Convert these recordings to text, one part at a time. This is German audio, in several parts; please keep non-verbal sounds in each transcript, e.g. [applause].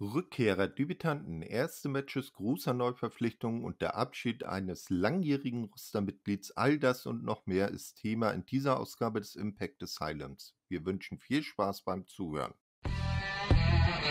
Rückkehrer, Debütanten, erste Matches, großer Neuverpflichtungen und der Abschied eines langjährigen Rostermitglieds, all das und noch mehr ist Thema in dieser Ausgabe des Impact Asylums. Wir wünschen viel Spaß beim Zuhören. Musik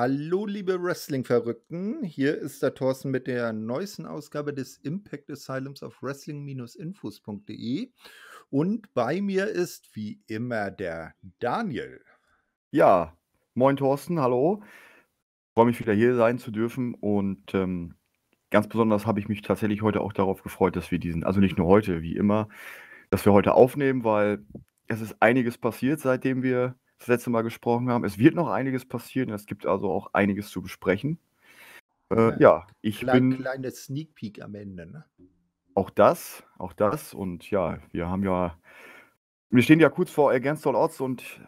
Hallo, liebe Wrestling-Verrückten. Hier ist der Thorsten mit der neuesten Ausgabe des Impact Asylums auf wrestling-infos.de. Und bei mir ist wie immer der Daniel. Ja, moin, Thorsten. Hallo. Ich freue mich wieder hier sein zu dürfen. Und ähm, ganz besonders habe ich mich tatsächlich heute auch darauf gefreut, dass wir diesen, also nicht nur heute, wie immer, dass wir heute aufnehmen, weil es ist einiges passiert, seitdem wir das letzte Mal gesprochen haben. Es wird noch einiges passieren, es gibt also auch einiges zu besprechen. Äh, ja, ich klein, bin. Kleiner Sneak Peek am Ende, ne? Auch das, auch das. Und ja, wir haben ja. Wir stehen ja kurz vor Against All Odds und ich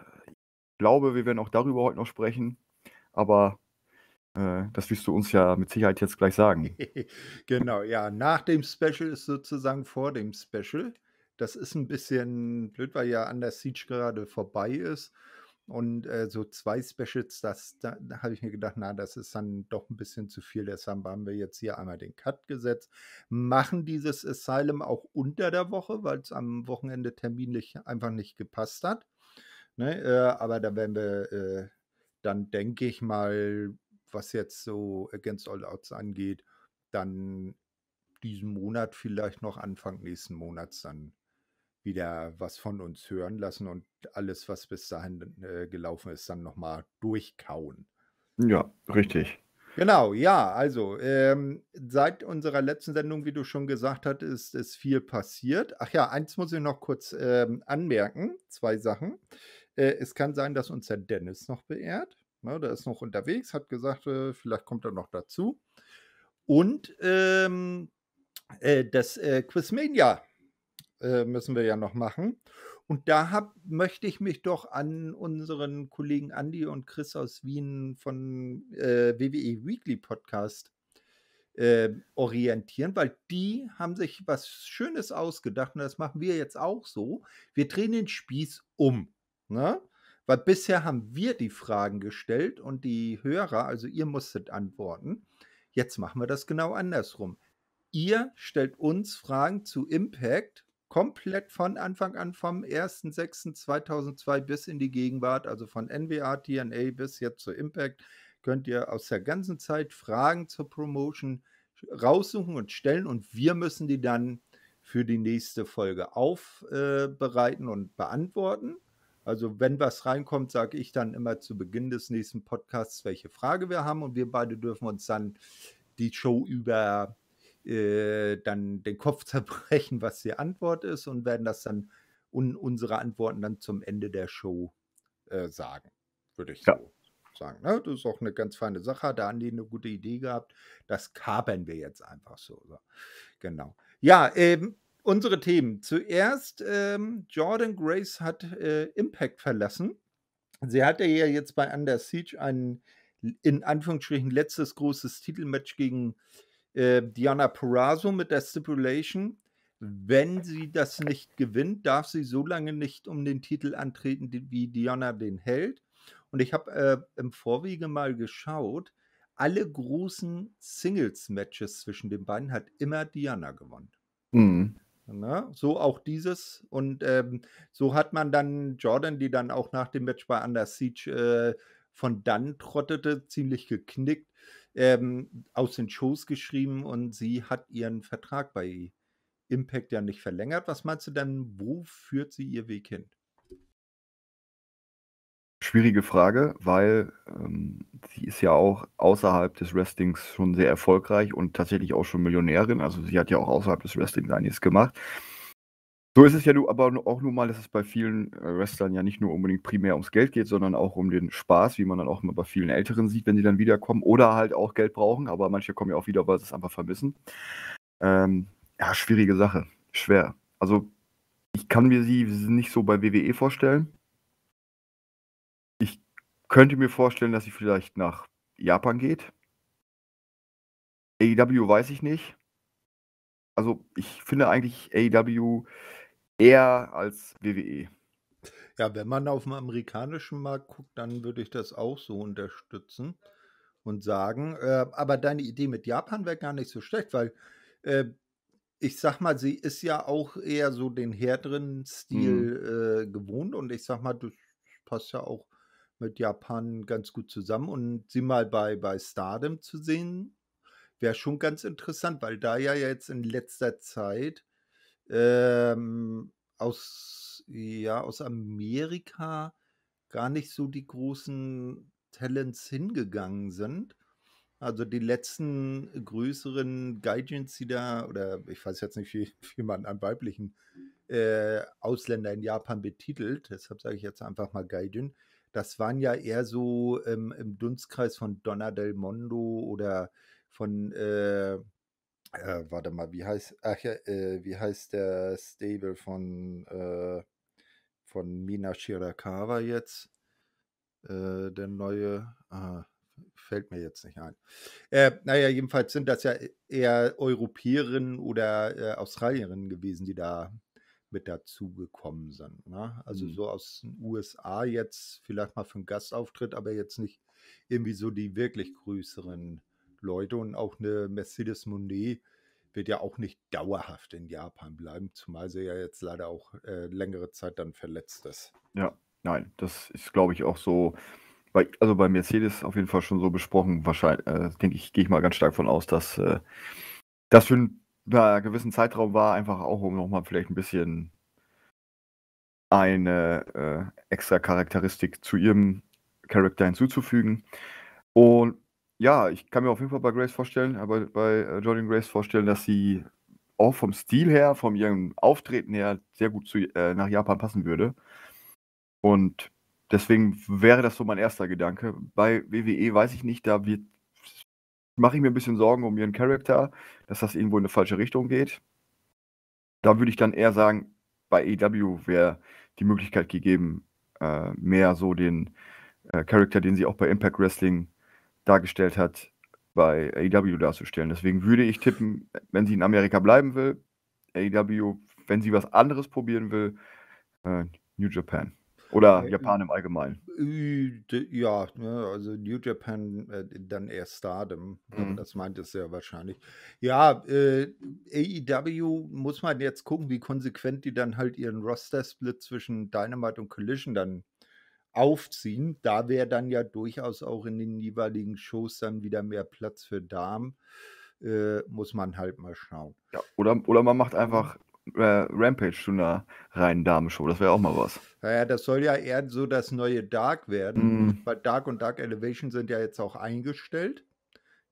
glaube, wir werden auch darüber heute noch sprechen. Aber äh, das wirst du uns ja mit Sicherheit jetzt gleich sagen. [laughs] genau, ja. Nach dem Special ist sozusagen vor dem Special. Das ist ein bisschen blöd, weil ja an der Siege gerade vorbei ist. Und äh, so zwei Specials, das, da, da habe ich mir gedacht, na, das ist dann doch ein bisschen zu viel. Deshalb haben wir jetzt hier einmal den Cut gesetzt. Machen dieses Asylum auch unter der Woche, weil es am Wochenende terminlich einfach nicht gepasst hat. Ne? Äh, aber da werden wir äh, dann, denke ich mal, was jetzt so Against All Outs angeht, dann diesen Monat vielleicht noch Anfang nächsten Monats dann wieder was von uns hören lassen und alles, was bis dahin äh, gelaufen ist, dann nochmal durchkauen. Ja, richtig. Genau, ja, also ähm, seit unserer letzten Sendung, wie du schon gesagt hast, ist, ist viel passiert. Ach ja, eins muss ich noch kurz ähm, anmerken, zwei Sachen. Äh, es kann sein, dass uns der Dennis noch beehrt. Ne, der ist noch unterwegs, hat gesagt, äh, vielleicht kommt er noch dazu. Und ähm, äh, das äh, Quizmania äh, müssen wir ja noch machen. Und da hab, möchte ich mich doch an unseren Kollegen Andi und Chris aus Wien von äh, WWE Weekly Podcast äh, orientieren, weil die haben sich was Schönes ausgedacht und das machen wir jetzt auch so. Wir drehen den Spieß um. Ne? Weil bisher haben wir die Fragen gestellt und die Hörer, also ihr musstet antworten. Jetzt machen wir das genau andersrum. Ihr stellt uns Fragen zu Impact komplett von Anfang an vom 1.6.2002 bis in die Gegenwart, also von NWA, TNA bis jetzt zu Impact, könnt ihr aus der ganzen Zeit Fragen zur Promotion raussuchen und stellen und wir müssen die dann für die nächste Folge aufbereiten äh, und beantworten. Also wenn was reinkommt, sage ich dann immer zu Beginn des nächsten Podcasts, welche Frage wir haben und wir beide dürfen uns dann die Show über äh, dann den Kopf [laughs] zerbrechen, was die Antwort ist und werden das dann un unsere Antworten dann zum Ende der Show äh, sagen, würde ich ja. so sagen. Ne? Das ist auch eine ganz feine Sache, da haben die eine gute Idee gehabt, das kapern wir jetzt einfach so. so. Genau. Ja, ähm, unsere Themen. Zuerst, ähm, Jordan Grace hat äh, Impact verlassen. Sie hatte ja jetzt bei Under Siege ein in Anführungsstrichen letztes großes Titelmatch gegen äh, Diana Purrazzo mit der Stipulation, wenn sie das nicht gewinnt, darf sie so lange nicht um den Titel antreten, wie Diana den hält. Und ich habe äh, im Vorwege mal geschaut, alle großen Singles-Matches zwischen den beiden hat immer Diana gewonnen. Mhm. Na, ne? so auch dieses. Und ähm, so hat man dann Jordan, die dann auch nach dem Match bei Under Siege äh, von dann trottete, ziemlich geknickt, ähm, aus den Shows geschrieben und sie hat ihren Vertrag bei Impact ja nicht verlängert. Was meinst du denn, wo führt sie ihr Weg hin? Schwierige Frage, weil ähm, sie ist ja auch außerhalb des Wrestlings schon sehr erfolgreich und tatsächlich auch schon Millionärin. Also sie hat ja auch außerhalb des Wrestlings einiges gemacht. So ist es ja aber auch nun mal, dass es bei vielen äh, Wrestlern ja nicht nur unbedingt primär ums Geld geht, sondern auch um den Spaß, wie man dann auch mal bei vielen Älteren sieht, wenn sie dann wiederkommen oder halt auch Geld brauchen. Aber manche kommen ja auch wieder, weil sie es einfach vermissen. Ähm, ja, schwierige Sache. Schwer. Also, ich kann mir sie nicht so bei WWE vorstellen. Ich könnte mir vorstellen, dass sie vielleicht nach Japan geht. AEW weiß ich nicht. Also, ich finde eigentlich AEW Eher als WWE. Ja, wenn man auf dem amerikanischen Markt guckt, dann würde ich das auch so unterstützen und sagen, äh, aber deine Idee mit Japan wäre gar nicht so schlecht, weil äh, ich sag mal, sie ist ja auch eher so den härteren Stil mhm. äh, gewohnt und ich sag mal, das passt ja auch mit Japan ganz gut zusammen und sie mal bei, bei Stardom zu sehen, wäre schon ganz interessant, weil da ja jetzt in letzter Zeit ähm, aus, ja, aus Amerika gar nicht so die großen Talents hingegangen sind. Also die letzten größeren Gaijins, die da, oder ich weiß jetzt nicht, wie, [laughs] wie man einen weiblichen äh, Ausländer in Japan betitelt, deshalb sage ich jetzt einfach mal Gaijin, das waren ja eher so ähm, im Dunstkreis von Donna Del Mondo oder von, äh, äh, warte mal, wie heißt, ach ja, äh, wie heißt der Stable von, äh, von Mina Shirakawa jetzt? Äh, der neue, ah, fällt mir jetzt nicht ein. Äh, naja, jedenfalls sind das ja e-, eher Europäerinnen oder äh, Australierinnen gewesen, die da mit dazugekommen sind. Ne? Also mhm. so aus den USA jetzt vielleicht mal für einen Gastauftritt, aber jetzt nicht irgendwie so die wirklich größeren Leute und auch eine Mercedes Monet wird ja auch nicht dauerhaft in Japan bleiben, zumal sie ja jetzt leider auch äh, längere Zeit dann verletzt ist. Ja, nein, das ist, glaube ich, auch so. Bei, also bei Mercedes auf jeden Fall schon so besprochen. Wahrscheinlich, äh, denke ich, gehe ich mal ganz stark von aus, dass äh, das für einen na, gewissen Zeitraum war, einfach auch um nochmal vielleicht ein bisschen eine äh, extra Charakteristik zu ihrem Charakter hinzuzufügen. Und ja, ich kann mir auf jeden Fall bei Grace vorstellen, aber äh, bei äh, Jordan Grace vorstellen, dass sie auch vom Stil her, von ihrem Auftreten her sehr gut zu, äh, nach Japan passen würde. Und deswegen wäre das so mein erster Gedanke. Bei WWE weiß ich nicht, da wird mache ich mir ein bisschen Sorgen um ihren Charakter, dass das irgendwo in eine falsche Richtung geht. Da würde ich dann eher sagen, bei EW wäre die Möglichkeit gegeben, äh, mehr so den äh, Charakter, den sie auch bei Impact Wrestling dargestellt hat, bei AEW darzustellen. Deswegen würde ich tippen, wenn sie in Amerika bleiben will, AEW, wenn sie was anderes probieren will, äh, New Japan. Oder äh, Japan im Allgemeinen. Ja, ne, also New Japan, äh, dann eher Stardom. Ne, mhm. Das meint es sehr wahrscheinlich. Ja, äh, AEW muss man jetzt gucken, wie konsequent die dann halt ihren Roster-Split zwischen Dynamite und Collision dann aufziehen. Da wäre dann ja durchaus auch in den jeweiligen Shows dann wieder mehr Platz für Damen. Äh, muss man halt mal schauen. Ja, oder, oder man macht einfach mhm. äh, Rampage zu einer reinen Damenshow. Das wäre auch mal was. Naja, das soll ja eher so das neue Dark werden. Mm. Weil Dark und Dark Elevation sind ja jetzt auch eingestellt.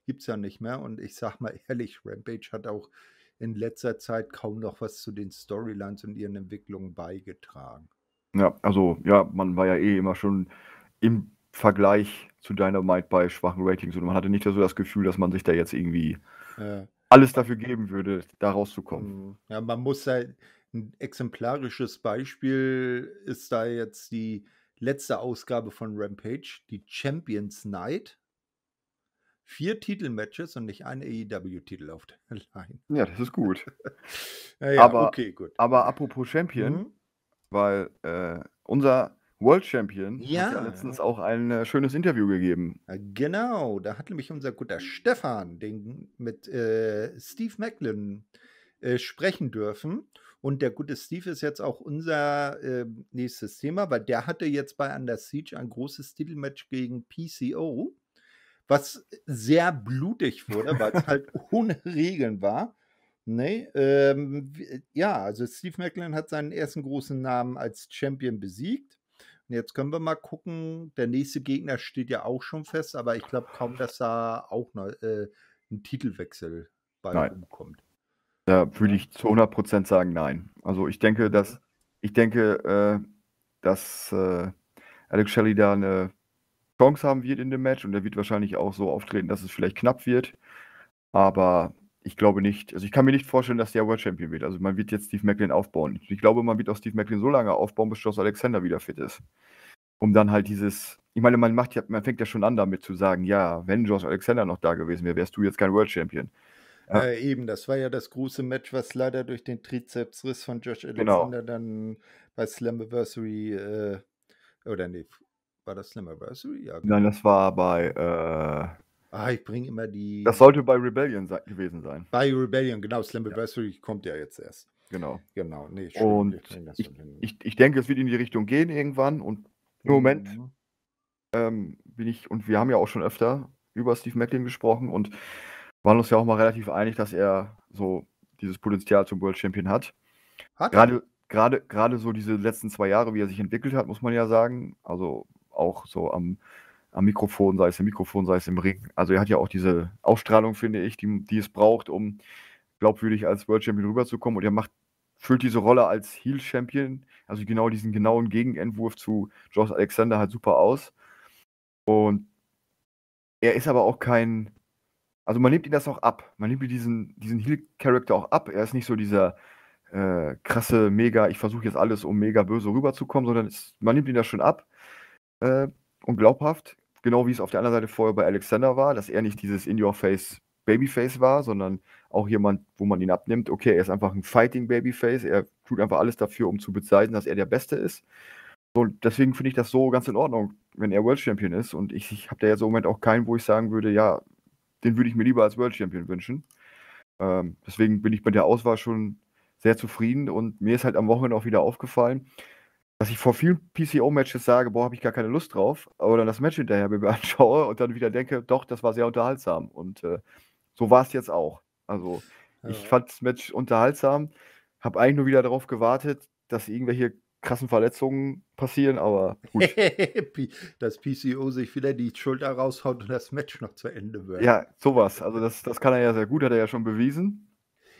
Gibt es ja nicht mehr. Und ich sag mal [laughs] ehrlich, Rampage hat auch in letzter Zeit kaum noch was zu den Storylines und ihren Entwicklungen beigetragen. Ja, also ja, man war ja eh immer schon im Vergleich zu Dynamite bei schwachen Ratings und man hatte nicht so das Gefühl, dass man sich da jetzt irgendwie ja. alles dafür geben würde, da rauszukommen. Mhm. Ja, man muss halt ein exemplarisches Beispiel ist da jetzt die letzte Ausgabe von Rampage, die Champions Night. Vier Titelmatches und nicht ein AEW-Titel auf der [laughs] Line. Ja, das ist gut. [laughs] ja, ja, aber, okay, gut. aber apropos Champion, mhm weil äh, unser World Champion ja. hat ja letztens auch ein äh, schönes Interview gegeben. Äh, genau, da hat nämlich unser guter Stefan den mit äh, Steve Macklin äh, sprechen dürfen. Und der gute Steve ist jetzt auch unser ähm, nächstes Thema, weil der hatte jetzt bei Under Siege ein großes Titelmatch gegen PCO, was sehr blutig wurde, weil es [laughs] halt ohne Regeln war. Nee, ähm, ja, also Steve Macklin hat seinen ersten großen Namen als Champion besiegt. Und jetzt können wir mal gucken, der nächste Gegner steht ja auch schon fest, aber ich glaube kaum, dass da auch noch äh, ein Titelwechsel bei nein. rumkommt. Da würde ich zu 100% sagen, nein. Also ich denke, mhm. dass, ich denke, äh, dass äh, Alex Shelley da eine Chance haben wird in dem Match und er wird wahrscheinlich auch so auftreten, dass es vielleicht knapp wird. Aber ich glaube nicht. Also ich kann mir nicht vorstellen, dass der World Champion wird. Also man wird jetzt Steve Macklin aufbauen. Ich glaube, man wird auch Steve Macklin so lange aufbauen, bis Josh Alexander wieder fit ist. Um dann halt dieses, ich meine, man macht ja, man fängt ja schon an damit zu sagen, ja, wenn Josh Alexander noch da gewesen wäre, wärst du jetzt kein World Champion. Ja. Äh, eben, das war ja das große Match, was leider durch den Trizepsriss von Josh genau. Alexander genau. dann bei Slammiversary äh, oder nee, war das Slammiversary? Ja, genau. Nein, das war bei äh, Ah, ich bringe immer die. Das sollte bei Rebellion sein, gewesen sein. Bei Rebellion, genau. Slammiversary ja. kommt ja jetzt erst. Genau. Genau, nee, schön, Und ich, ich, ich, denke, es wird in die Richtung gehen irgendwann. Und im Moment mhm. ähm, bin ich, und wir haben ja auch schon öfter über Steve Macklin gesprochen und waren uns ja auch mal relativ einig, dass er so dieses Potenzial zum World Champion hat. hat gerade, gerade, gerade so diese letzten zwei Jahre, wie er sich entwickelt hat, muss man ja sagen. Also auch so am am Mikrofon, sei es im Mikrofon, sei es im Ring. Also er hat ja auch diese Ausstrahlung, finde ich, die, die es braucht, um glaubwürdig als World Champion rüberzukommen. Und er macht, füllt diese Rolle als Heel Champion, also genau diesen genauen Gegenentwurf zu Josh Alexander halt super aus. Und er ist aber auch kein, also man nimmt ihn das auch ab. Man nimmt diesen, diesen heel Character auch ab. Er ist nicht so dieser äh, krasse, mega, ich versuche jetzt alles, um mega böse rüberzukommen, sondern es, man nimmt ihn das schon ab. Äh, und glaubhaft genau wie es auf der anderen Seite vorher bei Alexander war, dass er nicht dieses In-Your-Face Babyface war, sondern auch jemand, wo man ihn abnimmt, okay, er ist einfach ein Fighting Babyface, er tut einfach alles dafür, um zu bezeichnen, dass er der Beste ist. Und deswegen finde ich das so ganz in Ordnung, wenn er World Champion ist. Und ich, ich habe da jetzt im Moment auch keinen, wo ich sagen würde, ja, den würde ich mir lieber als World Champion wünschen. Ähm, deswegen bin ich mit der Auswahl schon sehr zufrieden und mir ist halt am Wochenende auch wieder aufgefallen, dass ich vor vielen PCO-Matches sage, boah, habe ich gar keine Lust drauf, aber dann das Match hinterher mir [laughs] anschaue und dann wieder denke, doch, das war sehr unterhaltsam. Und äh, so war es jetzt auch. Also ja. ich fand das Match unterhaltsam, habe eigentlich nur wieder darauf gewartet, dass irgendwelche krassen Verletzungen passieren, aber gut. [laughs] dass PCO sich wieder die Schulter raushaut und das Match noch zu Ende wird. Ja, sowas. Also das, das kann er ja sehr gut, hat er ja schon bewiesen.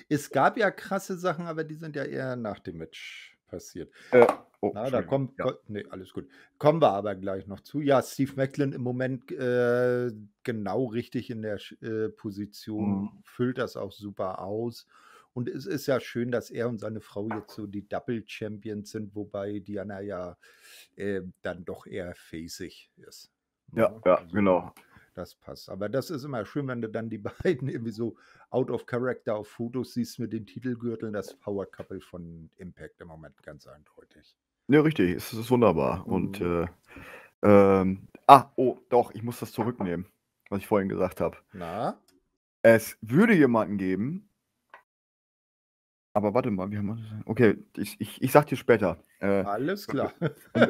Es gab ja krasse Sachen, aber die sind ja eher nach dem Match passiert. Äh, Oh, Na, da kommt, ja. nee, alles gut. Kommen wir aber gleich noch zu. Ja, Steve Macklin im Moment äh, genau richtig in der äh, Position, mhm. füllt das auch super aus. Und es ist ja schön, dass er und seine Frau jetzt so die Double Champions sind, wobei Diana ja äh, dann doch eher faceig ist. Ne? Ja, ja, also, genau. Das passt. Aber das ist immer schön, wenn du dann die [laughs] beiden irgendwie so out of character auf Fotos siehst mit den Titelgürteln. Das Power Couple von Impact im Moment ganz eindeutig. Ne, richtig, es ist wunderbar. Und mhm. äh, ähm, ah, oh, doch, ich muss das zurücknehmen, was ich vorhin gesagt habe. Na? Es würde jemanden geben aber warte mal, wir haben okay, ich ich ich sage dir später, äh, Alles klar.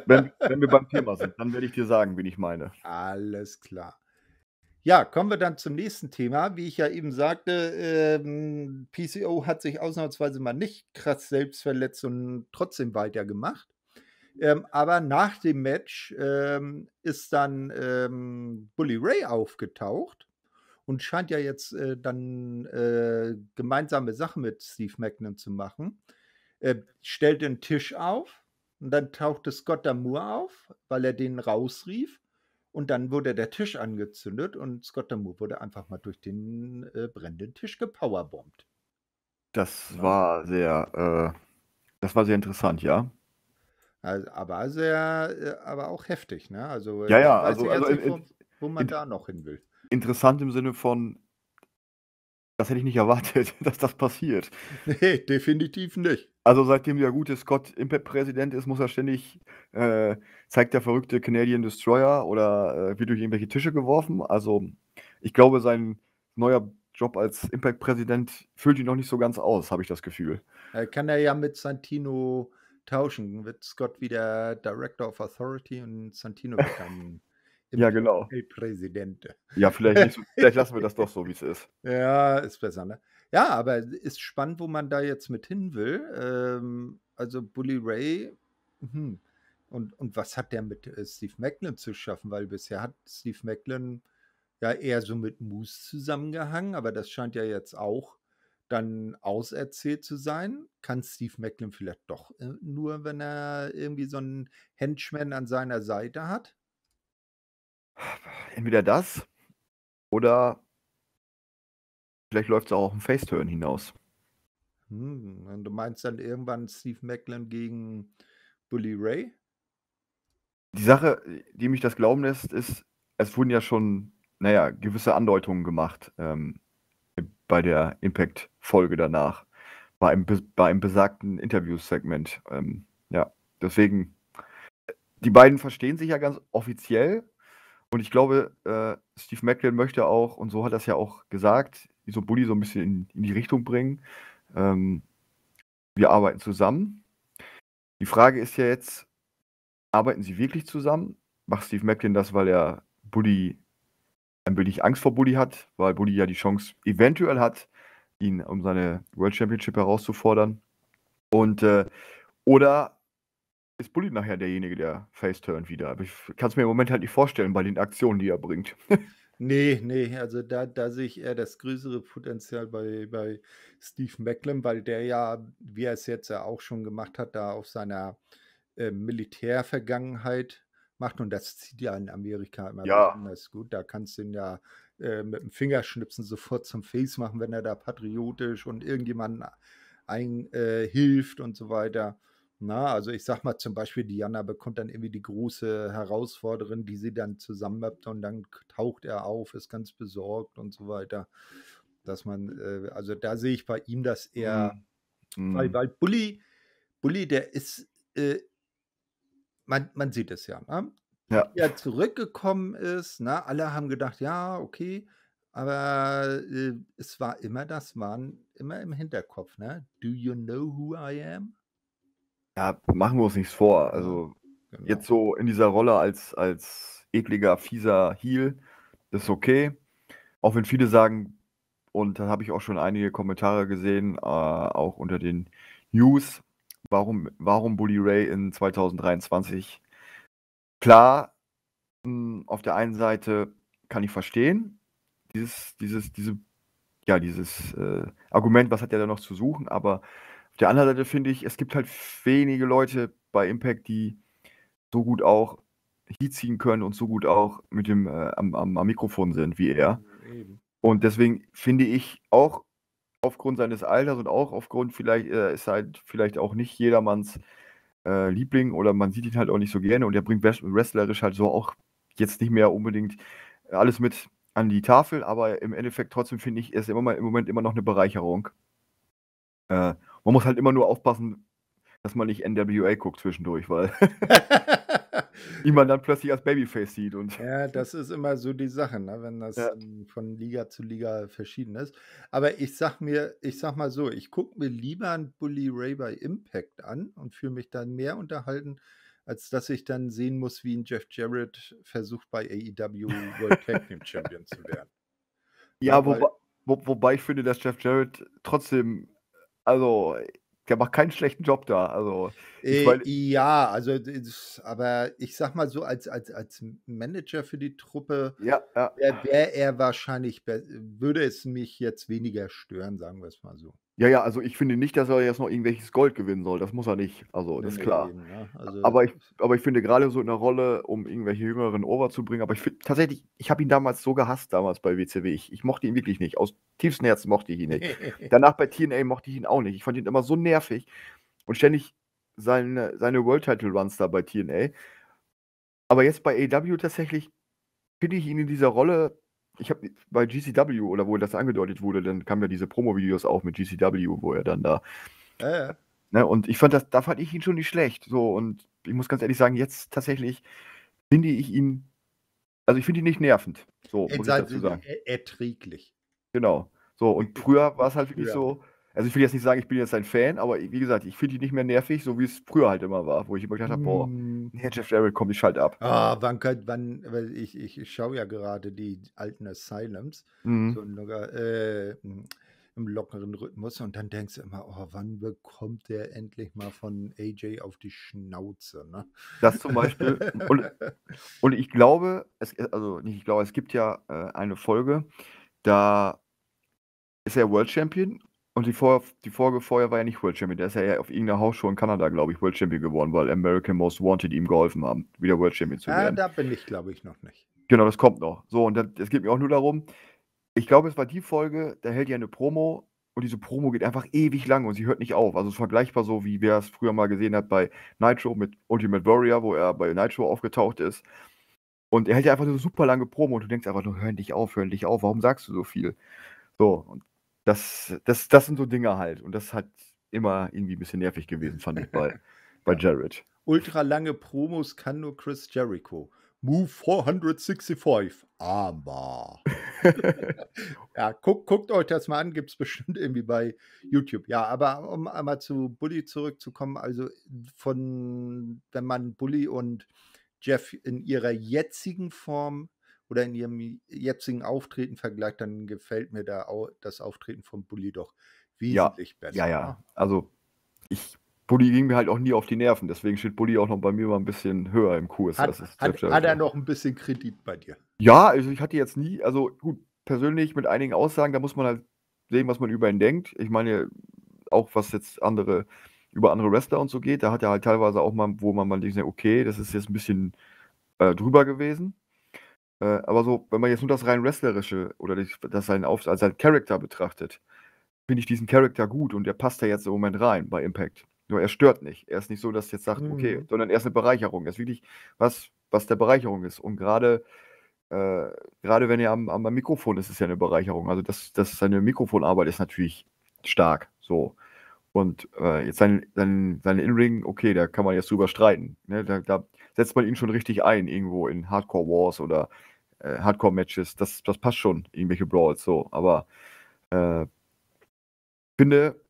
wenn wenn wir beim Thema sind, dann werde ich dir sagen, wie ich meine. Alles klar. Ja, kommen wir dann zum nächsten Thema. Wie ich ja eben sagte, ähm, PCO hat sich ausnahmsweise mal nicht krass selbst verletzt und trotzdem weitergemacht. Ähm, aber nach dem Match ähm, ist dann ähm, Bully Ray aufgetaucht und scheint ja jetzt äh, dann äh, gemeinsame Sachen mit Steve Magnum zu machen. Äh, stellt den Tisch auf und dann tauchte Scott Damour auf, weil er den rausrief. Und dann wurde der Tisch angezündet und Scott Damour wurde einfach mal durch den äh, brennenden Tisch gepowerbombt. Das war sehr, äh, das war sehr interessant, ja. Also, aber sehr, äh, aber auch heftig, ne? Also Ja, ja, weiß also, ich jetzt also nicht, wo, wo man in, da noch hin will. Interessant im Sinne von, das hätte ich nicht erwartet, [laughs] dass das passiert. [laughs] Nee, definitiv nicht. Also seitdem der gute Scott Impact-Präsident ist, muss er ständig, äh, zeigt der verrückte Canadian Destroyer oder äh, wird durch irgendwelche Tische geworfen. Also ich glaube, sein neuer Job als Impact-Präsident füllt ihn noch nicht so ganz aus, habe ich das Gefühl. Kann er ja mit Santino tauschen, wird Scott wieder Director of Authority und Santino [laughs] bekommen. ja, genau. Präsident. Ja, vielleicht, nicht so, [laughs] vielleicht lassen wir das doch so, wie es ist. Ja, ist besser, ne? Ja, aber ist spannend, wo man da jetzt mit hin will. Ähm, also Bully Ray, hm. und, und was hat der mit äh, Steve Macklin zu schaffen? Weil bisher hat Steve Macklin ja eher so mit Moose zusammengehangen, aber das scheint ja jetzt auch dann auserzählt zu sein? Kann Steve Macklin vielleicht doch äh, nur, wenn er irgendwie so einen Henchman an seiner Seite hat? Entweder das oder vielleicht läuft es auch auf ein Faceturn hinaus. Hm, du meinst dann irgendwann Steve Macklin gegen Bully Ray? Die Sache, die mich das glauben lässt, ist, es wurden ja schon, naja, gewisse Andeutungen gemacht. Ähm, bei der Impact-Folge danach, bei einem, bei einem besagten Interview-Segment. Ähm, ja, deswegen, äh, die beiden verstehen sich ja ganz offiziell und ich glaube, äh, Steve Macklin möchte auch, und so hat er es ja auch gesagt, so Bully so ein bisschen in, in die Richtung bringen. Ähm, wir arbeiten zusammen. Die Frage ist ja jetzt, arbeiten sie wirklich zusammen? Macht Steve Macklin das, weil er Bully ein wenig Angst vor Bully hat, weil Bully ja die Chance eventuell hat, ihn um seine World Championship herauszufordern. Und äh, oder ist Bully nachher derjenige, der Faceturn wieder? ich kann es mir im Moment halt nicht vorstellen bei den Aktionen, die er bringt. [laughs] nee, nee, also da, da sehe ich eher das größere Potenzial bei, bei Steve Macklem, weil der ja, wie er es jetzt ja auch schon gemacht hat, da auf seiner äh, Militärvergangenheit macht. Und das zieht ja in Amerika immer ja. besonders gut. Da kannst du ihn ja äh, mit dem Fingerschnipsen sofort zum Face machen, wenn er da patriotisch und irgendjemanden einhilft äh, und so weiter. Na, also ich sag mal zum Beispiel, Diana bekommt dann irgendwie die große Herausforderin, die sie dann zusammenmappt und dann taucht er auf, ist ganz besorgt und so weiter. Dass man, äh, also da sehe ich bei ihm, dass er, mm. Mhm. weil, weil Bully, Bully, der ist äh, man, man sieht es ja, ne? ja. Wie er zurückgekommen ist, ne? alle haben gedacht, ja, okay, aber äh, es war immer, das waren immer im Hinterkopf, ne? Do you know who I am? Ja, machen wir uns nichts vor. Also genau. jetzt so in dieser Rolle als, als ekliger, fieser Heel, ist okay. Auch wenn viele sagen, und da habe ich auch schon einige Kommentare gesehen, äh, auch unter den News, warum, warum Bully Ray in 2023? Klar, hm, auf der einen Seite kann ich verstehen, dieses, dieses, diese, ja, dieses äh, Argument, was hat er da noch zu suchen, aber auf der anderen Seite finde ich, es gibt halt wenige Leute bei Impact, die so gut auch Heat ziehen können und so gut auch mit dem äh, am, am, am, Mikrofon sind wie er. Eben. Und deswegen finde ich auch aufgrund seines Alters und auch aufgrund vielleicht, äh, ist halt vielleicht auch nicht jedermanns äh, Liebling oder man sieht ihn halt auch nicht so gerne und er bringt wrestlerisch halt so auch jetzt nicht mehr unbedingt alles mit an die Tafel, aber im Endeffekt trotzdem finde ich, er ist immer mal, im Moment immer noch eine Bereicherung. Äh, man muss halt immer nur aufpassen, dass man nicht NWA guckt zwischendurch, weil [laughs] wie man dann plötzlich als Babyface sieht. Und ja, das ist immer so die Sache, ne? wenn das ja. von Liga zu Liga verschieden ist. Aber ich sag mir, ich sag mal so, ich gucke mir lieber einen Bully Ray bei Impact an und fühle mich dann mehr unterhalten, als dass ich dann sehen muss, wie ein Jeff Jarrett versucht, bei AEW World [laughs] Tag Team Champion zu werden. Ja, wobei, wo, wobei ich finde, dass Jeff Jarrett trotzdem, also der macht keinen schlechten Job da. Also, äh, meine, ja, also, aber ich sag mal so, als, als, als Manager für die Truppe ja, ja. wäre wär er wahrscheinlich, würde es mich jetzt weniger stören, sagen wir es mal so. Ja, ja, also ich finde nicht, dass er jetzt noch irgendwelches Gold gewinnen soll. Das muss er nicht. Also, das ist klar. Eben, ja. also aber, ich, aber ich finde gerade so in der Rolle, um irgendwelche Jüngeren over zu bringen, aber ich finde tatsächlich, ich habe ihn damals so gehasst, damals bei WCW. Ich, ich, mochte ihn wirklich nicht. Aus tiefstem Herzen mochte ich ihn nicht. [laughs] Danach bei TNA mochte ich ihn auch nicht. Ich fand ihn immer so nervig und ständig seine, seine World Title Runs da bei TNA. Aber jetzt bei AW tatsächlich finde ich ihn in dieser Rolle ich habe bei GCW oder wo das angedeutet wurde, dann kamen ja diese Promo-Videos auch mit GCW, wo er dann da. Äh. Ne, und ich fand das, da fand ich ihn schon nicht schlecht. So, und ich muss ganz ehrlich sagen, jetzt tatsächlich finde ich ihn, also ich finde ihn nicht nervend. So, muss ich dazu sagen. Erträglich. Genau. So, und früher war es halt wirklich früher. so, also ich will jetzt nicht sagen, ich bin jetzt ein Fan, aber wie gesagt, ich finde die nicht mehr nervig, so wie es früher halt immer war, wo ich immer gedacht habe, boah, hm. nee, Jeff Jarrett, komm, ich schalte ab. Ah, wann könnte, wann, weil ich, ich schaue ja gerade die alten Asylums, mhm. so locker, äh, im lockeren Rhythmus und dann denkst du immer, oh, wann bekommt der endlich mal von AJ auf die Schnauze? Ne? Das zum Beispiel. und, und, ich glaube, es, also nicht, ich glaube, es gibt ja äh, eine Folge, da ist er World Champion und die, Vor die Folge vorher war ja nicht World Champion. Der ist ja, ja auf irgendeiner Hausshow in Kanada, glaube ich, World Champion geworden, weil American Most Wanted ihm geholfen haben, wieder World Champion zu ah, werden. Ja, da bin ich, glaube ich, noch nicht. Genau, das kommt noch. So, und es geht mir auch nur darum, ich glaube, es war die Folge, da hält ja eine Promo und diese Promo geht einfach ewig lang und sie hört nicht auf. Also es ist vergleichbar so, wie wer es früher mal gesehen hat bei Nitro mit Ultimate Warrior, wo er bei Nitro aufgetaucht ist. Und er hält ja einfach eine super lange Promo und du denkst einfach nur, hör nicht auf, hör dich auf, warum sagst du so viel? So, und das, das, das sind so Dinge halt. Und das hat immer irgendwie ein bisschen nervig gewesen, fand ich bei, [laughs] bei Jared. Ultra lange Promos kann nur Chris Jericho. Move 465. Armbar. [laughs] ja, guckt, guckt euch das mal an, gibt es bestimmt irgendwie bei YouTube. Ja, aber um einmal zu Bully zurückzukommen, also von, wenn man Bully und Jeff in ihrer jetzigen Form oder in ihrem jetzigen Auftreten vergleicht, dann gefällt mir da das Auftreten von Bully doch wesentlich ja, besser. Ja, ja. Ne? Also ich Bulli ging mir halt auch nie auf die Nerven, deswegen steht Bulli auch noch bei mir mal ein bisschen höher im Kurs. Hat, hat, hat er noch ein bisschen Kredit bei dir? Ja, also ich hatte jetzt nie, also gut, persönlich mit einigen Aussagen, da muss man halt sehen, was man über ihn denkt. Ich meine, auch was jetzt andere, über andere Wrestler und so geht, da hat er halt teilweise auch mal, wo man mal denkt, okay, das ist jetzt ein bisschen äh, drüber gewesen. Äh, aber so, wenn man jetzt nur das rein Wrestlerische oder das sein, Auf also sein Charakter betrachtet, finde ich diesen Charakter gut und der passt da jetzt im Moment rein bei Impact. Nur er stört nicht. Er ist nicht so, dass er jetzt sagt, mhm. okay, sondern er ist eine Bereicherung. Er ist wirklich was, was der Bereicherung ist. Und gerade äh, gerade wenn er am, am Mikrofon ist, ist ja eine Bereicherung. Also das, das seine Mikrofonarbeit ist natürlich stark. So. Und äh, jetzt sein, sein, sein In-Ring, okay, da kann man jetzt drüber streiten. Ne? Da, da, setzt man ihn schon richtig ein, irgendwo in Hardcore Wars oder äh, Hardcore Matches. Das, das passt schon, irgendwelche Brawls so. Aber äh, finde,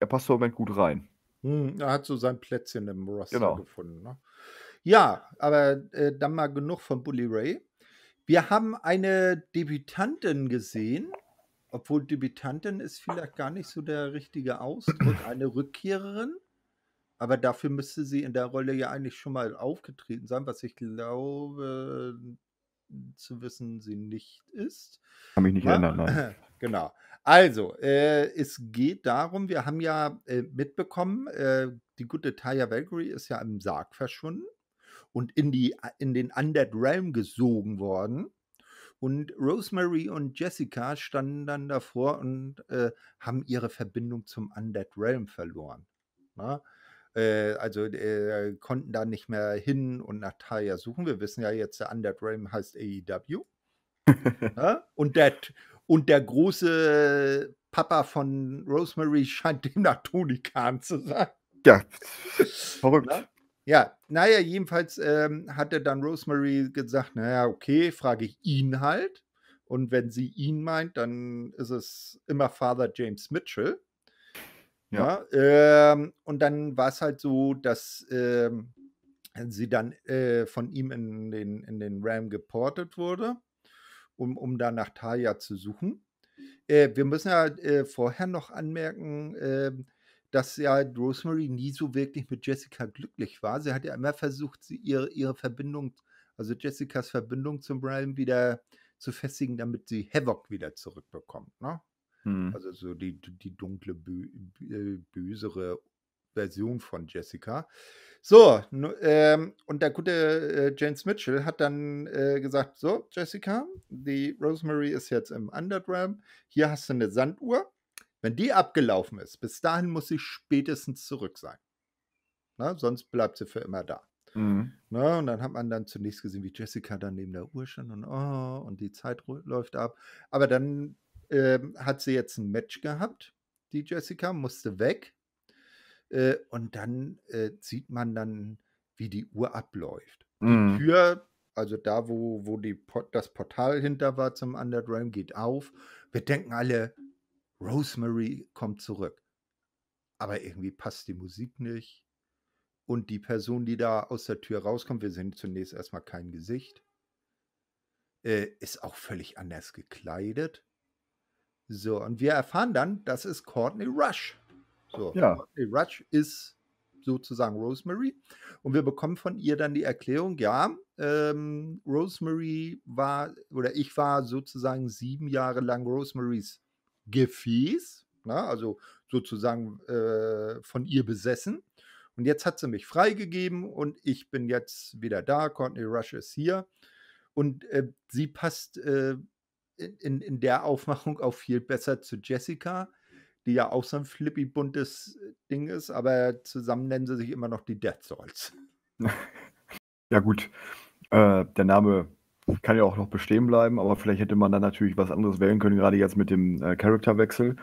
er passt im Moment gut rein. Hm, er hat so sein Plätzchen im Roster genau. gefunden. Ne? Ja, aber äh, dann mal genug von Bully Ray. Wir haben eine Debütantin gesehen, obwohl Debütantin ist vielleicht gar nicht so der richtige Ausdruck, eine Rückkehrerin. Aber dafür müsste sie in der Rolle ja eigentlich schon mal aufgetreten sein, was ich glaube zu wissen, sie nicht ist. Kann mich nicht ja? Ne? erinnern, nein. [laughs] Genau. Also, äh, es geht darum, wir haben ja äh, mitbekommen, äh, die gute Taya Valkyrie ist ja im Sarg verschwunden und in, die, in den Undead Realm gesogen worden. Und Rosemary und Jessica standen dann davor und äh, haben ihre Verbindung zum Undead Realm verloren. Na? Ne? Äh, also äh, konnten da nicht mehr hin und nach Taya suchen. Wir wissen ja jetzt, der Undead Realm heißt AEW. ja? [laughs] Ne? und, der, und der große Papa von Rosemary scheint demnach Tony Khan zu sein. Ja, [laughs] verrückt. Ne? Na? Ja, naja, jedenfalls ähm, hatte dann Rosemary gesagt, naja, okay, frage ich ihn halt. Und wenn sie ihn meint, dann ist es immer Father James Mitchell. Ja. ja ähm, und dann war es halt so, dass ähm, sie dann äh, von ihm in den, in den RAM geportet wurde, um, um da nach Taya zu suchen. Äh, wir müssen ja äh, vorher noch anmerken, ähm, dass ja Rosemary nie so wirklich mit Jessica glücklich war. Sie hat ja immer versucht, sie, ihre, ihre Verbindung, also Jessicas Verbindung zum RAM wieder zu festigen, damit sie Havoc wieder zurückbekommt. Ne? Hm. Also so die, die dunkle, bö bösere Version von Jessica. So, ähm, und der gute äh, James Mitchell hat dann äh, gesagt: So, Jessica, die Rosemary ist jetzt im Underground. Hier hast du eine Sanduhr. Wenn die abgelaufen ist, bis dahin muss sie spätestens zurück sein. Na, ne, sonst bleibt sie für immer da. Mhm. Na, ne, und dann hat man dann zunächst gesehen, wie Jessica dann neben der Uhr stand und oh, und die Zeit läuft ab. Aber dann ähm, hat sie jetzt ein Match gehabt, die Jessica, musste weg. Äh, und dann äh, sieht man dann, wie die Uhr abläuft. Mhm. Die Tür, also da, wo, wo die Port das Portal hinter war zum Underground, geht auf. Wir denken alle, Rosemary kommt zurück. Aber irgendwie passt die Musik nicht. Und die Person, die da aus der Tür rauskommt, wir sehen zunächst erstmal kein Gesicht, äh, ist auch völlig anders gekleidet. So, und wir erfahren dann, das ist Courtney Rush. So, ja. Courtney Rush ist sozusagen Rosemary. Und wir bekommen von ihr dann die Erklärung, ja, ähm, Rosemary war, oder ich war sozusagen sieben Jahre lang Rosemarys Gefäß, na, ne, also sozusagen äh, von ihr besessen. Und jetzt hat sie mich freigegeben und ich bin jetzt wieder da. Courtney Rush ist hier. Und äh, sie passt äh, in, in der Aufmachung auch viel besser zu Jessica, die ja auch so ein flippy buntes äh, Ding ist, aber zusammen nennen sie sich immer noch die Dead Souls. [laughs] Ja, gut. Äh, der Name kann ja auch noch bestehen bleiben, aber vielleicht hätte man dann natürlich was anderes wählen können, gerade jetzt mit dem äh, Charakterwechsel.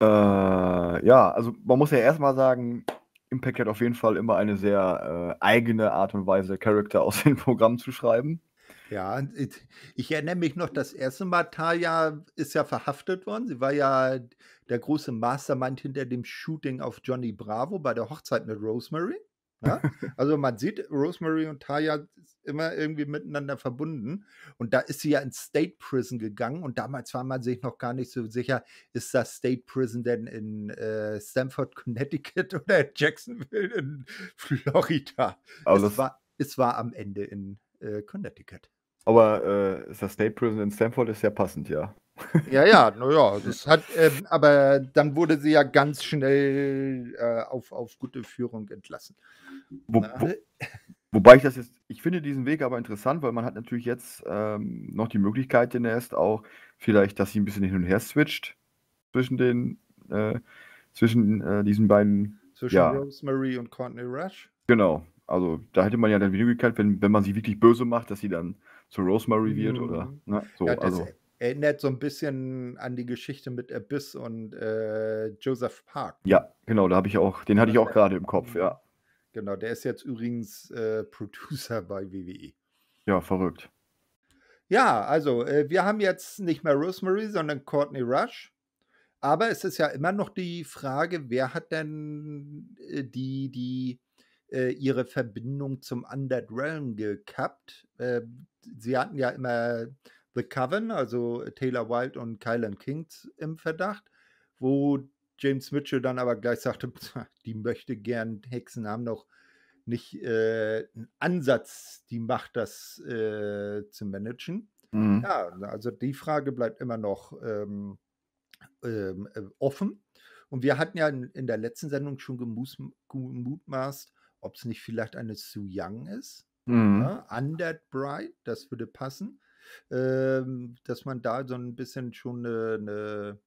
Äh, ja, also man muss ja erstmal sagen, Impact hat auf jeden Fall immer eine sehr äh, eigene Art und Weise, Charakter aus dem Programm zu schreiben. Ja, ich erinnere mich noch, das erste Mal, Talia ist ja verhaftet worden. Sie war ja der große Mastermind hinter dem Shooting auf Johnny Bravo bei der Hochzeit mit Rosemary. Ja? Ne? [laughs] Also man sieht, Rosemary und Talia immer irgendwie miteinander verbunden. Und da ist sie ja ins State Prison gegangen. Und damals war man sich noch gar nicht so sicher, ist das State Prison denn in äh, Stamford, Connecticut [laughs] oder Jacksonville in Florida? Also es, war, es war am Ende in äh, Connecticut. Aber äh, ist das State Prison in Stanford ist ja passend, ja. Ja, ja, [laughs] naja, das hat, äh, aber dann wurde sie ja ganz schnell äh, auf, auf gute Führung entlassen. Wo, wo, äh, wobei ich das jetzt, ich finde diesen Weg aber interessant, weil man hat natürlich jetzt ähm, noch die Möglichkeit erst auch vielleicht, dass sie ein bisschen hin und her switcht zwischen den, äh, zwischen äh, diesen beiden. Zwischen ja. Rosemary und Courtney Rush? Genau, also da hätte man ja dann die Möglichkeit, wenn, wenn man sie wirklich böse macht, dass sie dann zu Rosemary wird mhm. oder ne? so. Ja, also. Erinnert so ein bisschen an die Geschichte mit Abyss und äh, Joseph Park. Ja, genau, da habe ich auch, den hatte ich auch gerade im Kopf, mhm. ja. Genau, der ist jetzt übrigens äh, [laughs] Producer bei WWE. Ja, verrückt. Ja, also äh, wir haben jetzt nicht mehr Rosemary, sondern Courtney Rush. Aber es ist ja immer noch die Frage, wer hat denn äh, die, die äh, ihre Verbindung zum Undead Realm gekappt. Äh, sie hatten ja immer The Coven, also äh, Taylor Wilde und Kylan Kings im Verdacht, wo James Mitchell dann aber gleich sagte, die möchte gern Hexen haben noch nicht äh, einen Ansatz, die Macht das äh, zu managen. Mhm. Ja, also die Frage bleibt immer noch ähm, ähm, äh, offen. Und wir hatten ja in, in der letzten Sendung schon gemutmaßt, ob es nicht vielleicht eine Su Young ist. Mhm. Ja, ne, Undead Bride, das würde passen. Ähm, dass man da so ein bisschen schon eine,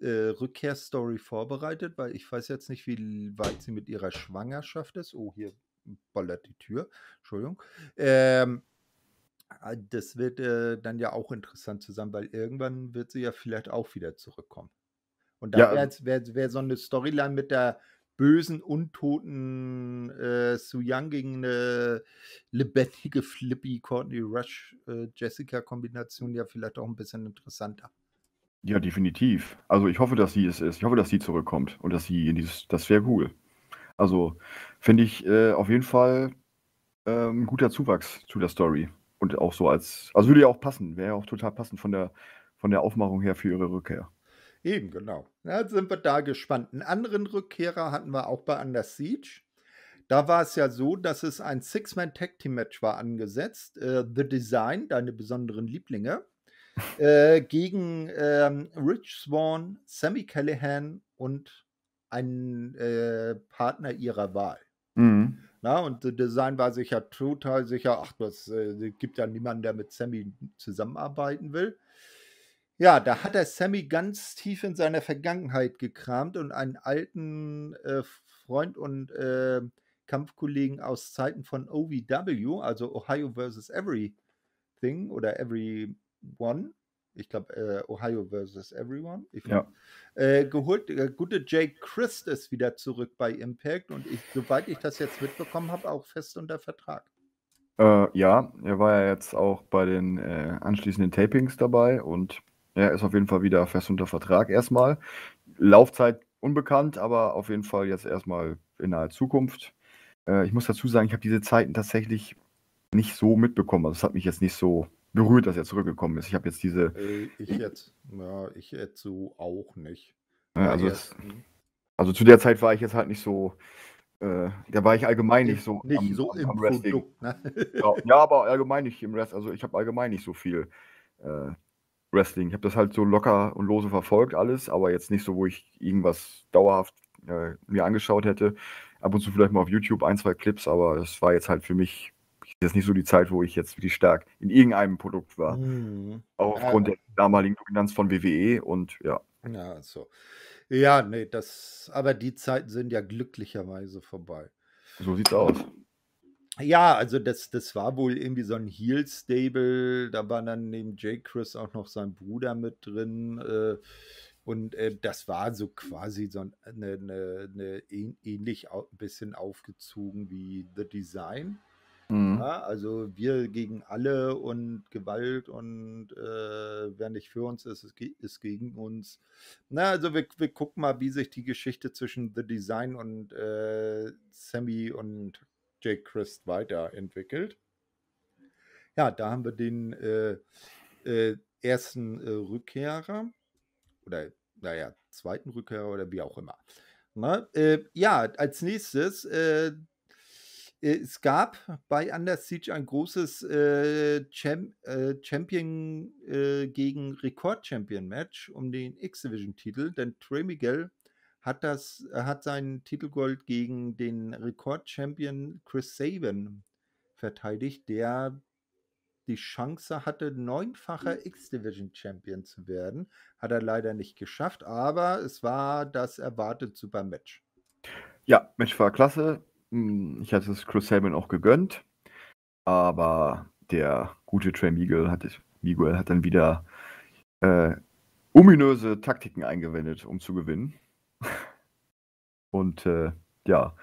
eine äh, Rückkehrstory vorbereitet, weil ich weiß jetzt nicht, wie weit sie mit ihrer Schwangerschaft ist. Oh, hier ballert die Tür. Entschuldigung. Ähm, ah, das wird äh, dann ja auch interessant zusammen, weil irgendwann wird sie ja vielleicht auch wieder zurückkommen. Und da ja. wäre ähm wär, wär so eine Storyline mit der bösen, untoten äh, Young gegen eine lebendige [laughs] Flippy Courtney Rush äh, Jessica Kombination ja vielleicht auch ein bisschen interessanter. Ja, definitiv. Also ich hoffe, dass sie es ist. Ich hoffe, dass sie zurückkommt und dass sie in dieses, das wäre cool. Also finde ich äh, auf jeden Fall ähm, ein ähm, guter Zuwachs zu der Story und auch so als, also würde ja auch passen, wäre ja auch total passend von der von der Aufmachung her für ihre Rückkehr. Eben, genau. Ja, sind wir da gespannt. Einen anderen Rückkehrer hatten wir auch bei Under Siege. Da war es ja so, dass es ein Six-Man-Tag-Team-Match war angesetzt. Äh, The Design, deine besonderen Lieblinge, [laughs] äh, gegen ähm, Rich Swan, Sammy Callahan und einen äh, Partner ihrer Wahl. Mhm. Na, und The Design war sich ja total sicher, ach, das äh, gibt ja niemanden, der mit Sammy zusammenarbeiten will. Ja, da hat er Sammy ganz tief in seiner Vergangenheit gekramt und einen alten äh, Freund und äh, Kampfkollegen aus Zeiten von OVW, also Ohio vs. Everything oder Everyone, ich glaube äh, Ohio vs. Everyone, glaub, ja. Äh, geholt. Der gute Jake Christ ist wieder zurück bei Impact und ich, soweit ich das jetzt mitbekommen habe, auch fest unter Vertrag. Äh, ja, er war ja jetzt auch bei den äh, anschließenden Tapings dabei und er ist auf jeden Fall wieder fest unter Vertrag erstmal. Laufzeit unbekannt, aber auf jeden Fall jetzt erstmal in naher Zukunft. Äh, ich muss dazu sagen, ich habe diese Zeiten tatsächlich nicht so mitbekommen. Also es hat mich jetzt nicht so berührt, dass er zurückgekommen ist. Ich habe jetzt diese. Äh, ich jetzt, ja, ich jetzt so auch nicht. Ja, also, es, hm. also zu der Zeit war ich jetzt halt nicht so. Äh, da war ich allgemein nicht so. Nicht am, so am, im am Produkt, ne? ja, ja, aber allgemein nicht im Rest. Also ich habe allgemein nicht so viel äh, Wrestling. Ich habe das halt so locker und lose verfolgt alles, aber jetzt nicht so, wo ich irgendwas dauerhaft äh, mir angeschaut hätte. Ab und zu vielleicht mal auf YouTube ein, zwei Clips, aber das war jetzt halt für mich jetzt nicht so die Zeit, wo ich jetzt wirklich stark in irgendeinem Produkt war. Mhm. Auch aufgrund äh, der damaligen Dominanz von WWE und ja. Ja, so. Ja, nee, das, aber die Zeiten sind ja glücklicherweise vorbei. So sieht's aus. Ja, also das, das war wohl irgendwie so ein Heel-Stable. Da war dann neben Jake Chris auch noch sein Bruder mit drin. Äh, und äh, das war so quasi so eine, eine, eine ähnlich ein bisschen aufgezogen wie The Design. Mhm. Ja, also wir gegen alle und Gewalt und äh, wer nicht für uns ist, ist, gegen uns. Na, also wir, wir gucken mal, wie sich die Geschichte zwischen The Design und äh, Sammy und Jake Christ weiterentwickelt. Ja, da haben wir den äh, äh, ersten äh, Rückkehrer oder naja, zweiten Rückkehrer oder wie auch immer. Na, ne? äh, ja, als nächstes, äh, äh, es gab bei Under Siege ein großes Champ Champion gegen Rekord-Champion-Match um den X-Division-Titel, denn Trey Miguel hat das, äh, hat seinen Titelgold gegen den Rekordchampion Chris Sabin verteidigt, der die Chance hatte, neunfacher mhm. X-Division-Champion zu werden. Hat er leider nicht geschafft, aber es war das erwartet super Match. Ja, Match war klasse. Hm, ich hatte es Chris Sabin auch gegönnt, aber der gute Trey Miguel hat, Miguel hat dann wieder äh, ominöse Taktiken eingewendet, um zu gewinnen. Und äh, ja,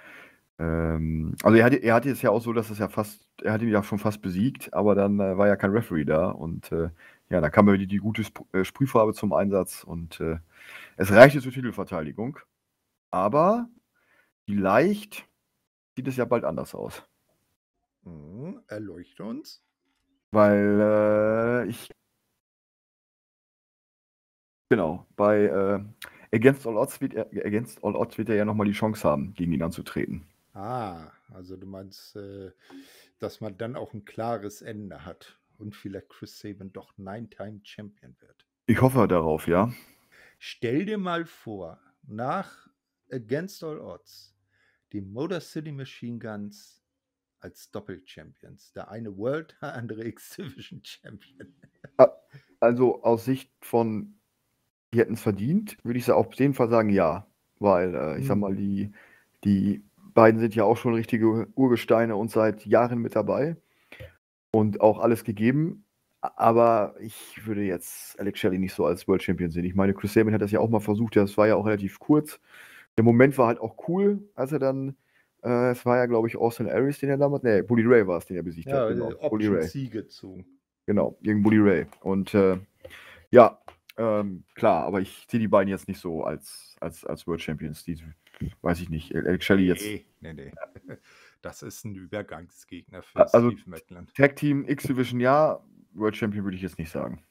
ähm, also er hatte, er hatte es ja auch so, dass es ja fast, er hat ihn ja schon fast besiegt, aber dann äh, war ja kein Referee da und äh, ja, da kam ja die, die gute Sp äh, Sprühfarbe zum Einsatz und äh, es reichte zur Titelverteidigung. Aber vielleicht sieht es ja bald anders aus. Hm, erleuchte uns. Weil äh, ich Genau, bei äh, against all odds wird er, against all odds wird er ja nochmal die Chance haben, gegen ihn anzutreten. Ah, also du meinst, äh, dass man dann auch ein klares Ende hat und vielleicht Chris Sabin doch Nine-Time-Champion wird. Ich hoffe darauf, ja. Stell dir mal vor, nach Against All Odds, die Motor City Machine Guns als Doppel-Champions. Der eine World, [laughs] der andere X-Division-Champion. Ah, also aus Sicht von die hätten es verdient, würde ich auf jeden Fall sagen, ja. Weil, äh, ich sag mhm. mal, die, die beiden sind ja auch schon richtige Urgesteine und seit Jahren mit dabei und auch alles gegeben. Aber ich würde jetzt Alex Shelley nicht so als World Champion sehen. Ich meine, Chris Sabin hat das ja auch mal versucht, das war ja auch relativ kurz. Der Moment war halt auch cool, als er dann, äh, es war ja, glaube ich, Austin Aries, den er damals, nee, Bully Ray war es, den er besiegt ja, hat. Genau, Bully Ray. Siege zu. Genau, gegen Bully Ray. Und äh, ja, ähm, klar, aber ich sehe die beiden jetzt nicht so als, als, als World Champions. Die weiß ich nicht. Alex Shelley nee, jetzt. Nee, nee. [laughs] Das ist ein Übergangsgegner für also, Steve Maitland. Tag Team X Division ja, World Champion würde ich jetzt nicht sagen.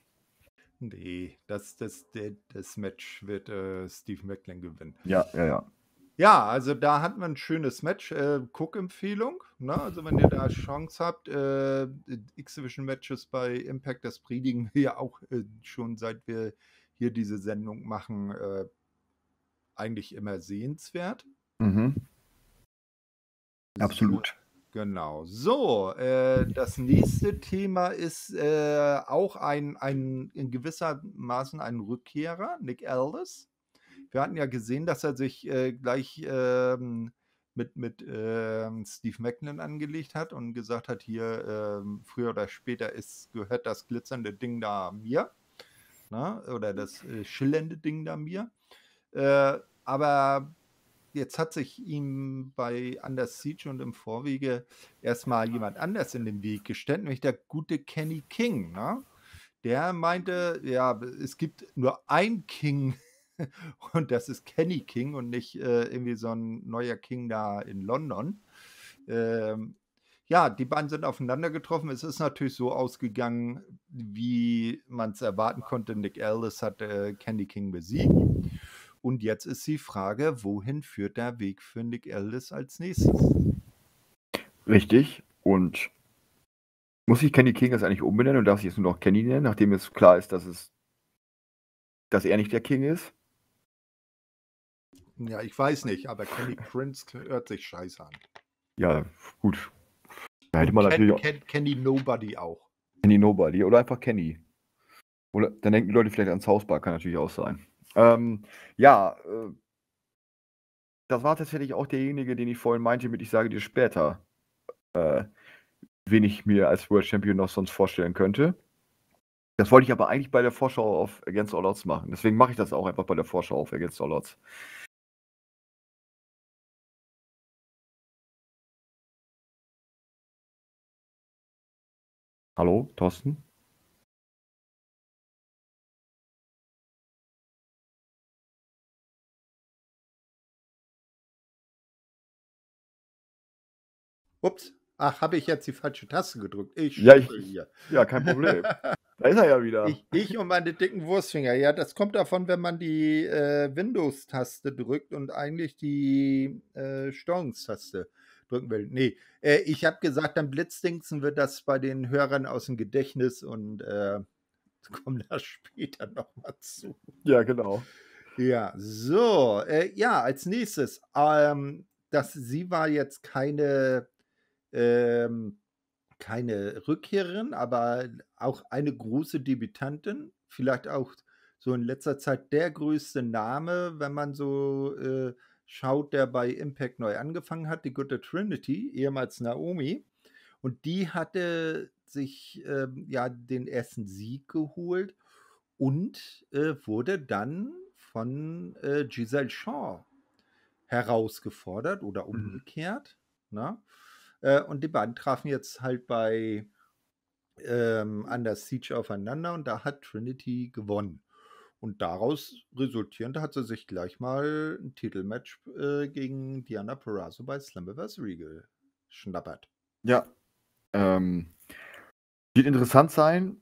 Nee, das, das, das, das Match wird äh, Steve Macklin gewinnen. Ja, ja, ja. Ja, also da hatten wir ein schönes Match. Äh, Guck-Empfehlung. Ne? Also, wenn ihr da Chance habt, äh, X-Division-Matches bei Impact, das predigen wir ja auch äh, schon seit wir hier diese Sendung machen, äh, eigentlich immer sehenswert. Mhm. Absolut. Genau. So, äh, das nächste Thema ist äh, auch ein, ein in gewisser Maßen ein Rückkehrer, Nick Aldis wir hatten ja gesehen, dass er sich äh, gleich ähm, mit, mit ähm, Steve Macklin angelegt hat und gesagt hat, hier ähm, früher oder später ist, gehört das glitzernde Ding da mir. Na, ne, oder mhm. das äh, schillernde Ding da mir. Äh, aber jetzt hat sich ihm bei Under Siege und im Vorwege erstmal jemand anders in den Weg gestellt, nämlich der gute Kenny King. Ne? Der meinte, ja, es gibt nur ein King [laughs] und das ist Kenny King und nicht äh, irgendwie so ein neuer King da in London. Ähm, ja, die beiden sind aufeinander getroffen. Es ist natürlich so ausgegangen, wie man es erwarten konnte. Nick Ellis hat äh, Candy King besiegt. Und jetzt ist die Frage, wohin führt der Weg für Nick Ellis als nächstes? Richtig. Und muss ich Kenny King jetzt eigentlich umbenennen und darf ich jetzt nur noch Kenny nennen, nachdem es klar ist, dass es, dass er nicht der King ist? Hm, ja, ich weiß nicht, aber Kenny Prince hört sich scheiße an. Ja, gut. Da hätte man natürlich auch. Candy Nobody auch. Kenny Nobody oder einfach Kenny. Oder dann denken die Leute vielleicht ans Hausbar, kann natürlich auch sein. Ähm, ja, äh, das war tatsächlich auch derjenige, den ich vorhin meinte, mit ich sage dir später, äh, wen ich mir als World Champion noch sonst vorstellen könnte. Das wollte ich aber eigentlich bei der Vorschau auf Against All Odds machen. Deswegen mache ich das auch einfach bei der Vorschau auf Against All Odds. Hallo, Thorsten? Ups, ach, habe ich jetzt die falsche Taste gedrückt. Ich Ja, ich, hier. ja, kein Problem. [laughs] Da ist er ja wieder. Ich, ich und meine dicken Wurstfinger. Ja, das kommt davon, wenn man die äh, Windows-Taste drückt und eigentlich die äh, Steuerungstaste ausdrücken will. Nee, äh, ich habe gesagt, dann blitzdingsen wir das bei den Hörern aus dem Gedächtnis und äh, [laughs] kommen da später nochmal zu. Ja, genau. Ja, so, äh, ja, als nächstes, ähm, dass sie war jetzt keine, ähm, keine Rückkehrerin, aber auch eine große Debütantin, vielleicht auch so in letzter Zeit der größte Name, wenn man so äh, schaut, der bei Impact neu angefangen hat, die gute Trinity, ehemals Naomi. Und die hatte sich äh, ja den ersten Sieg geholt und äh, wurde dann von äh, Giselle Shaw herausgefordert oder mhm. umgekehrt. Mhm. Äh, und die beiden trafen jetzt halt bei ähm, Under Siege aufeinander und da hat Trinity gewonnen. Und daraus resultierend hat sie sich gleich mal ein Titelmatch äh, gegen Diana Perazzo bei Slammiversary geschnappert. Ja. Ähm, wird interessant sein,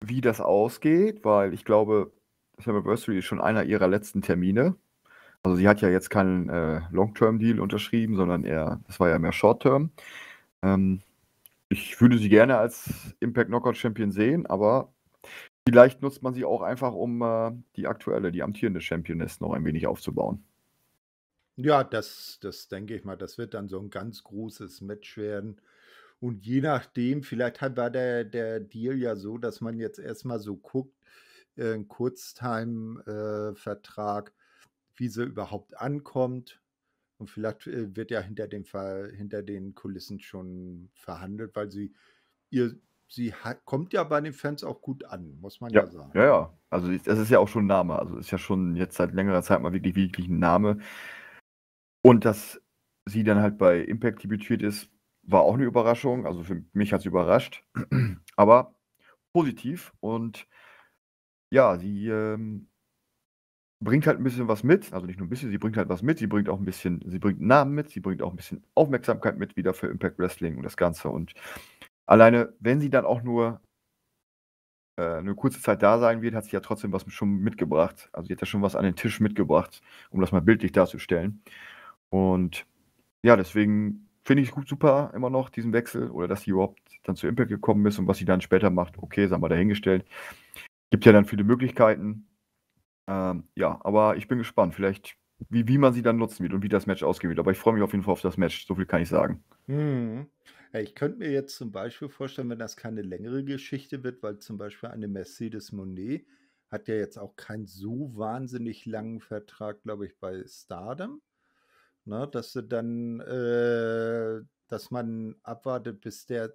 wie das ausgeht, weil ich glaube, Slammiversary ist schon einer ihrer letzten Termine. Also sie hat ja jetzt keinen äh, Long-Term-Deal unterschrieben, sondern eher, das war ja mehr Short-Term. Ähm, ich würde sie gerne als Impact Knockout Champion sehen, aber Vielleicht nutzt man sie auch einfach, um äh, die aktuelle, die amtierende Championess noch ein wenig aufzubauen. Ja, das, das denke ich mal, das wird dann so ein ganz großes Match werden. Und je nachdem, vielleicht war der, der Deal ja so, dass man jetzt erstmal so guckt, äh, Kurztime-Vertrag, äh, wie sie überhaupt ankommt. Und vielleicht äh, wird ja hinter, dem Ver hinter den Kulissen schon verhandelt, weil sie ihr sie kommt ja bei den Fans auch gut an, muss man ja, ja sagen. Ja, ja. Also es ist ja auch schon ein Name. Also ist ja schon jetzt seit längerer Zeit mal wirklich, wirklich ein Name. Und dass sie dann halt bei Impact debütiert ist, war auch eine Überraschung. Also für mich hat es überrascht. [clears throat] Aber positiv. Und ja, sie ähm, bringt halt ein bisschen was mit. Also nicht nur ein bisschen, sie bringt halt was mit. Sie bringt auch ein bisschen, sie bringt Namen mit, sie bringt auch ein bisschen Aufmerksamkeit mit wieder für Impact Wrestling und das Ganze. Und alleine, wenn sie dann auch nur äh, eine kurze Zeit da sein wird, hat sie ja trotzdem was schon mitgebracht. Also sie hat ja schon was an den Tisch mitgebracht, um das mal bildlich darzustellen. Und ja, deswegen finde ich gut super immer noch diesen Wechsel oder dass sie überhaupt dann zu Impact gekommen ist und was sie dann später macht, okay, sagen wir dahingestellt. Gibt ja dann viele Möglichkeiten. Ähm, ja, aber ich bin gespannt, vielleicht wie, wie man sie dann nutzen wird und wie das Match ausgehen wird. Aber ich freue mich auf jeden Fall auf das Match, so viel kann ich sagen. Hm. Ja, ich könnte mir jetzt zum Beispiel vorstellen, wenn das keine längere Geschichte wird, weil zum Beispiel eine Mercedes Monet hat ja jetzt auch keinen so wahnsinnig langen Vertrag, glaube ich, bei Stardom. Na, ne, dass sie dann, äh, dass man abwartet, bis der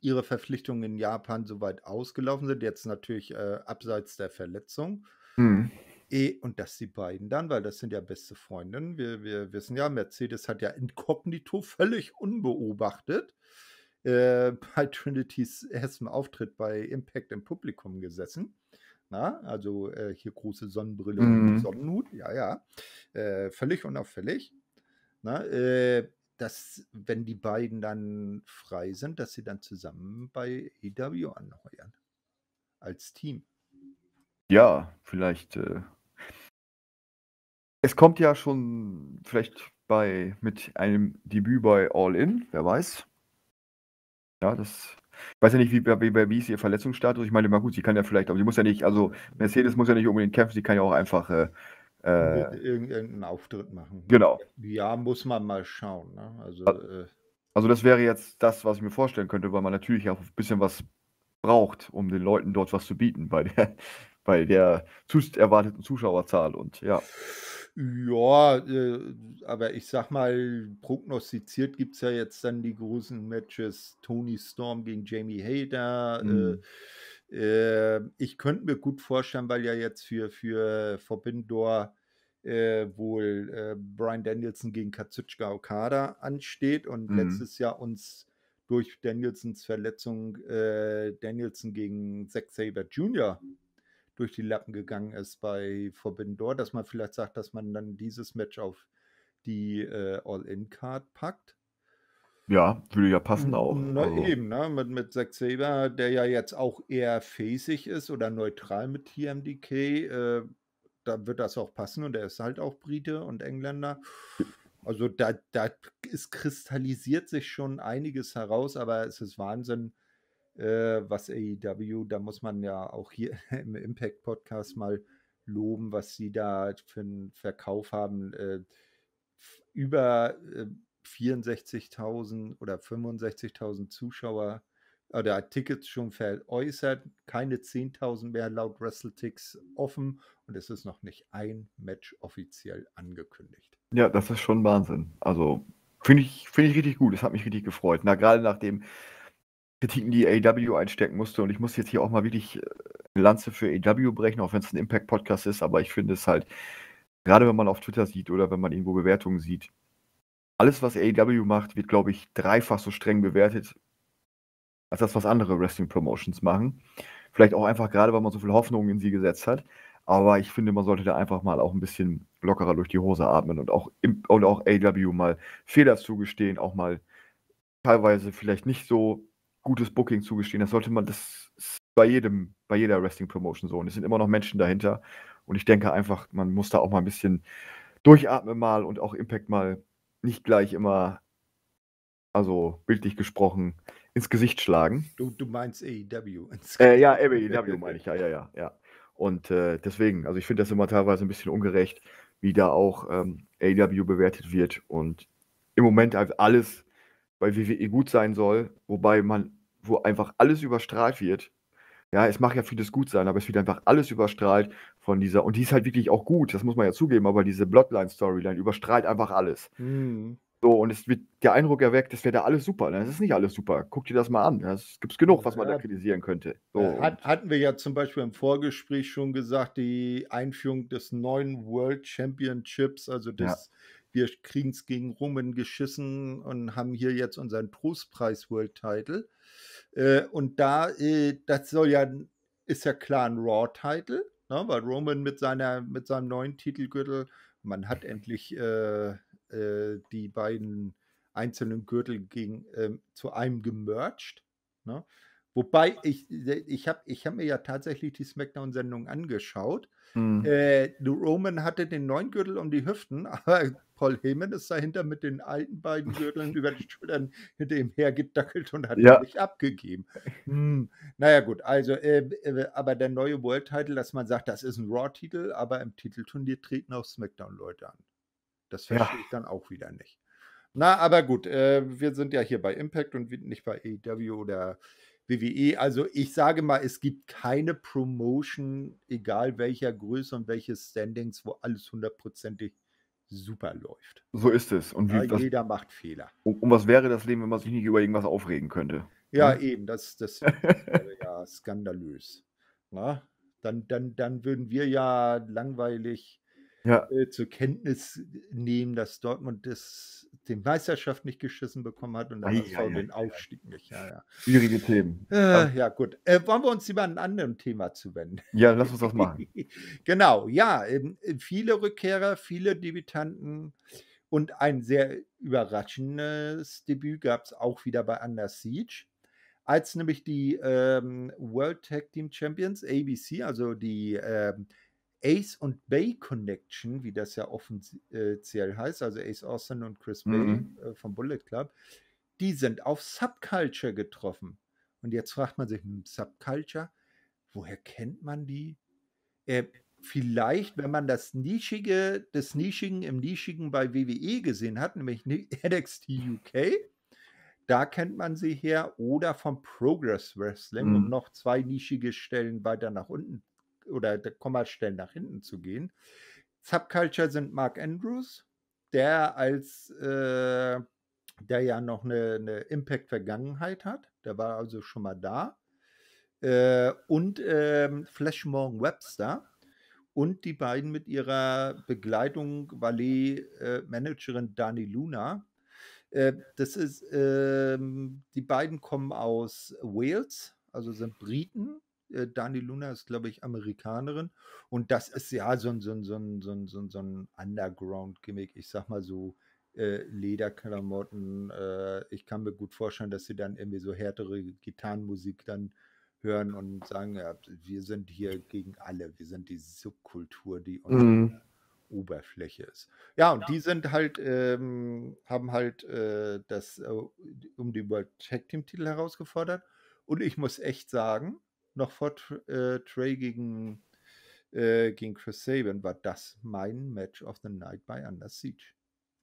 ihre Verpflichtungen in Japan soweit ausgelaufen sind. Jetzt natürlich äh, abseits der Verletzung. Hm. E, und dass die beiden dann, weil das sind ja beste Freundinnen, wir, wir wissen ja, Mercedes hat ja inkognito völlig unbeobachtet äh, [laughs] bei Trinity's ersten Auftritt bei Impact im Publikum gesessen. Na, also äh, hier große Sonnenbrille mhm. und Sonnenhut, ja, ja. Äh, völlig unauffällig. Na, äh, dass, wenn die beiden dann frei sind, dass sie dann zusammen bei EW anheuern. Als Team. Ja, vielleicht äh, es kommt ja schon vielleicht bei mit einem Debüt bei All In, wer weiß. Ja, das. Ich weiß ja nicht, wie, wie, wie ist ihr Verletzungsstatus. Ich meine, mal gut, sie kann ja vielleicht, aber sie muss ja nicht, also Mercedes muss ja nicht unbedingt kämpfen, sie kann ja auch einfach äh, äh irgendeinen Auftritt machen. Genau. Ja, muss man mal schauen. Ne? Also, also, äh, also, das wäre jetzt das, was ich mir vorstellen könnte, weil man natürlich auch ein bisschen was braucht, um den Leuten dort was zu bieten bei der, bei der zus erwarteten Zuschauerzahl. Und ja. Ja, äh, aber ich sag mal, prognostiziert gibt es ja jetzt dann die großen Matches Tony Storm gegen Jamie Hayter. Mhm. Äh, äh, ich könnte mir gut vorstellen, weil ja jetzt für, für Forbindor äh, wohl äh, Brian Danielson gegen Katsutschka Okada ansteht und mhm. letztes Jahr uns durch Danielsons Verletzung Danielson gegen Zack Saber Jr durch die Lappen gegangen ist bei Forbidden Door, dass man vielleicht sagt, dass man dann dieses Match auf die äh, All-In-Card packt. Ja, würde ja passen auch. Na also. eben, ne? mit, mit Zack Saber, der ja jetzt auch eher fäßig ist oder neutral mit TMDK, äh, da wird das auch passen und er ist halt auch Brite und Engländer. Also da, da ist, kristallisiert sich schon einiges heraus, aber es ist Wahnsinn, äh, was AEW, da muss man ja auch hier [laughs] im Impact Podcast mal loben, was sie da für einen Verkauf haben. Äh, über 64.000 äh, oder 65.000 Zuschauer oder Tickets schon veräußert, keine 10.000 mehr laut WrestleTix offen und es ist noch nicht ein Match offiziell angekündigt. Ja, das ist schon Wahnsinn. Also finde ich, find ich richtig gut. Das hat mich richtig gefreut. Na, gerade nach dem, Kritiken, die AW einstecken musste. Und ich muss jetzt hier auch mal wirklich äh, eine Lanze für AW brechen, auch wenn es ein Impact-Podcast ist. Aber ich finde es halt, gerade wenn man auf Twitter sieht oder wenn man irgendwo Bewertungen sieht, alles, was AEW macht, wird, glaube ich, dreifach so streng bewertet, als das, was andere Wrestling-Promotions machen. Vielleicht auch einfach gerade, weil man so viel Hoffnung in sie gesetzt hat. Aber ich finde, man sollte da einfach mal auch ein bisschen lockerer durch die Hose atmen und auch, im, und auch AW mal Fehler zugestehen, auch mal teilweise vielleicht nicht so gutes Booking zugestehen. Das sollte man, das ist bei jedem, bei jeder Wrestling-Promotion so. Und es sind immer noch Menschen dahinter. Und ich denke einfach, man muss da auch mal ein bisschen durchatmen mal und auch Impact mal nicht gleich immer, also bildlich gesprochen, ins Gesicht schlagen. Du, du meinst AEW. Äh, ja, AEW meine ich, ja, ja, ja. ja. Und äh, deswegen, also ich finde das immer teilweise ein bisschen ungerecht, wie da auch ähm, AEW bewertet wird. Und im Moment alles bei WWE gut sein soll, wobei man wo einfach alles überstrahlt wird. Ja, es mag ja vieles gut sein, aber es wird einfach alles überstrahlt von dieser. Und die ist halt wirklich auch gut, das muss man ja zugeben, aber diese Bloodline-Storyline überstrahlt einfach alles. Mhm. So, und es wird der Eindruck erweckt, das wäre da alles super. Ne? Es ist nicht alles super. Guck dir das mal an. Es gibt genug, was man ja, da kritisieren könnte. So, äh, hat, hatten wir ja zum Beispiel im Vorgespräch schon gesagt, die Einführung des neuen World Championships, also des ja wir kriegen es gegen Rummen geschissen und haben hier jetzt unseren Trostpreis World Title. Äh, und da, äh, das soll ja, ist ja klar ein Raw-Title, ne? weil Roman mit, seiner, mit seinem neuen Titelgürtel, man hat endlich äh, äh die beiden einzelnen Gürtel gegen, ähm, zu einem gemerged. Ne? Wobei ich, äh, ich habe ich hab mir ja tatsächlich die SmackDown-Sendung angeschaut. Mhm. Äh, Roman hatte den neuen Gürtel um die Hüften, [laughs] aber Paul Heyman ist dahinter mit den alten beiden Gürteln [laughs] über die Schultern hinter ihm hergedackelt und hat ja. nicht abgegeben. Hm. Naja, gut, also, äh, äh, aber der neue World-Title, dass man sagt, das ist ein Raw-Titel, aber im Titelturnier treten auch SmackDown-Leute an. Das verstehe ja. ich dann auch wieder nicht. Na, aber gut, äh, wir sind ja hier bei Impact und nicht bei AEW oder WWE. Also ich sage mal, es gibt keine Promotion, egal welcher Größe und welches Standings, wo alles hundertprozentig super läuft. So ist es. Und ja, das, jeder macht Fehler. Und, um, was wäre das Leben, wenn man sich nicht über irgendwas aufregen könnte? Ja, hm? eben, das, das, das [laughs] wäre ja skandalös. Na? Ne? Dann, dann, dann würden wir ja langweilig ja. Äh, zur Kenntnis nehmen, dass Dortmund das die Meisterschaft nicht geschissen bekommen hat und dann ei, HSV den Aufstieg nicht. Ja, ja. Schwierige Themen. Äh, ja, gut. Äh, wollen wir uns lieber an einem anderen Thema zuwenden? Ja, lass uns das [laughs] machen. genau, ja. Ähm, viele Rückkehrer, viele Debütanten und ein sehr überraschendes Debüt gab es auch wieder bei Under Siege. Als nämlich die ähm, World Tag Team Champions, ABC, also die ähm, Ace und Bay Connection, wie das ja offiziell heißt, also Ace Austin und Chris mhm. Bay äh, vom Bullet Club, die sind auf Subculture getroffen. Und jetzt fragt man sich, hm, Subculture, woher kennt man die? Äh, vielleicht, wenn man das Nischige, des Nischigen im Nischigen bei WWE gesehen hat, nämlich NXT [laughs] UK, da kennt man sie her, oder vom Progress Wrestling, mhm. um noch zwei nischige Stellen weiter nach unten oder Kommastellen nach hinten zu gehen. Subculture sind Mark Andrews, der als äh, der ja noch eine, eine Impact-Vergangenheit hat. Der war also schon mal da. Äh, und äh, Flash Morgan Webster und die beiden mit ihrer Begleitung Valet-Managerin äh, Dani Luna. Äh, das ist, ähm, die beiden kommen aus Wales, also sind Briten äh, Dani Luna ist, glaube ich, Amerikanerin. Und das ist ja so ein, so ein, so ein, so ein, so ein, Underground-Gimmick. Ich sag mal so, äh, Lederklamotten. Äh, ich kann mir gut vorstellen, dass sie dann irgendwie so härtere Gitarrenmusik dann hören und sagen, ja, wir sind hier gegen alle, wir sind die Subkultur, die unsere mm. Oberfläche ist. Ja, und ja. die sind halt, ähm, haben halt äh, das äh, um die World Tag Team Titel herausgefordert. Und ich muss echt sagen, noch vor äh, Trey gegen, äh, gegen Chris Sabin war das mein Match of the Night bei Under Siege.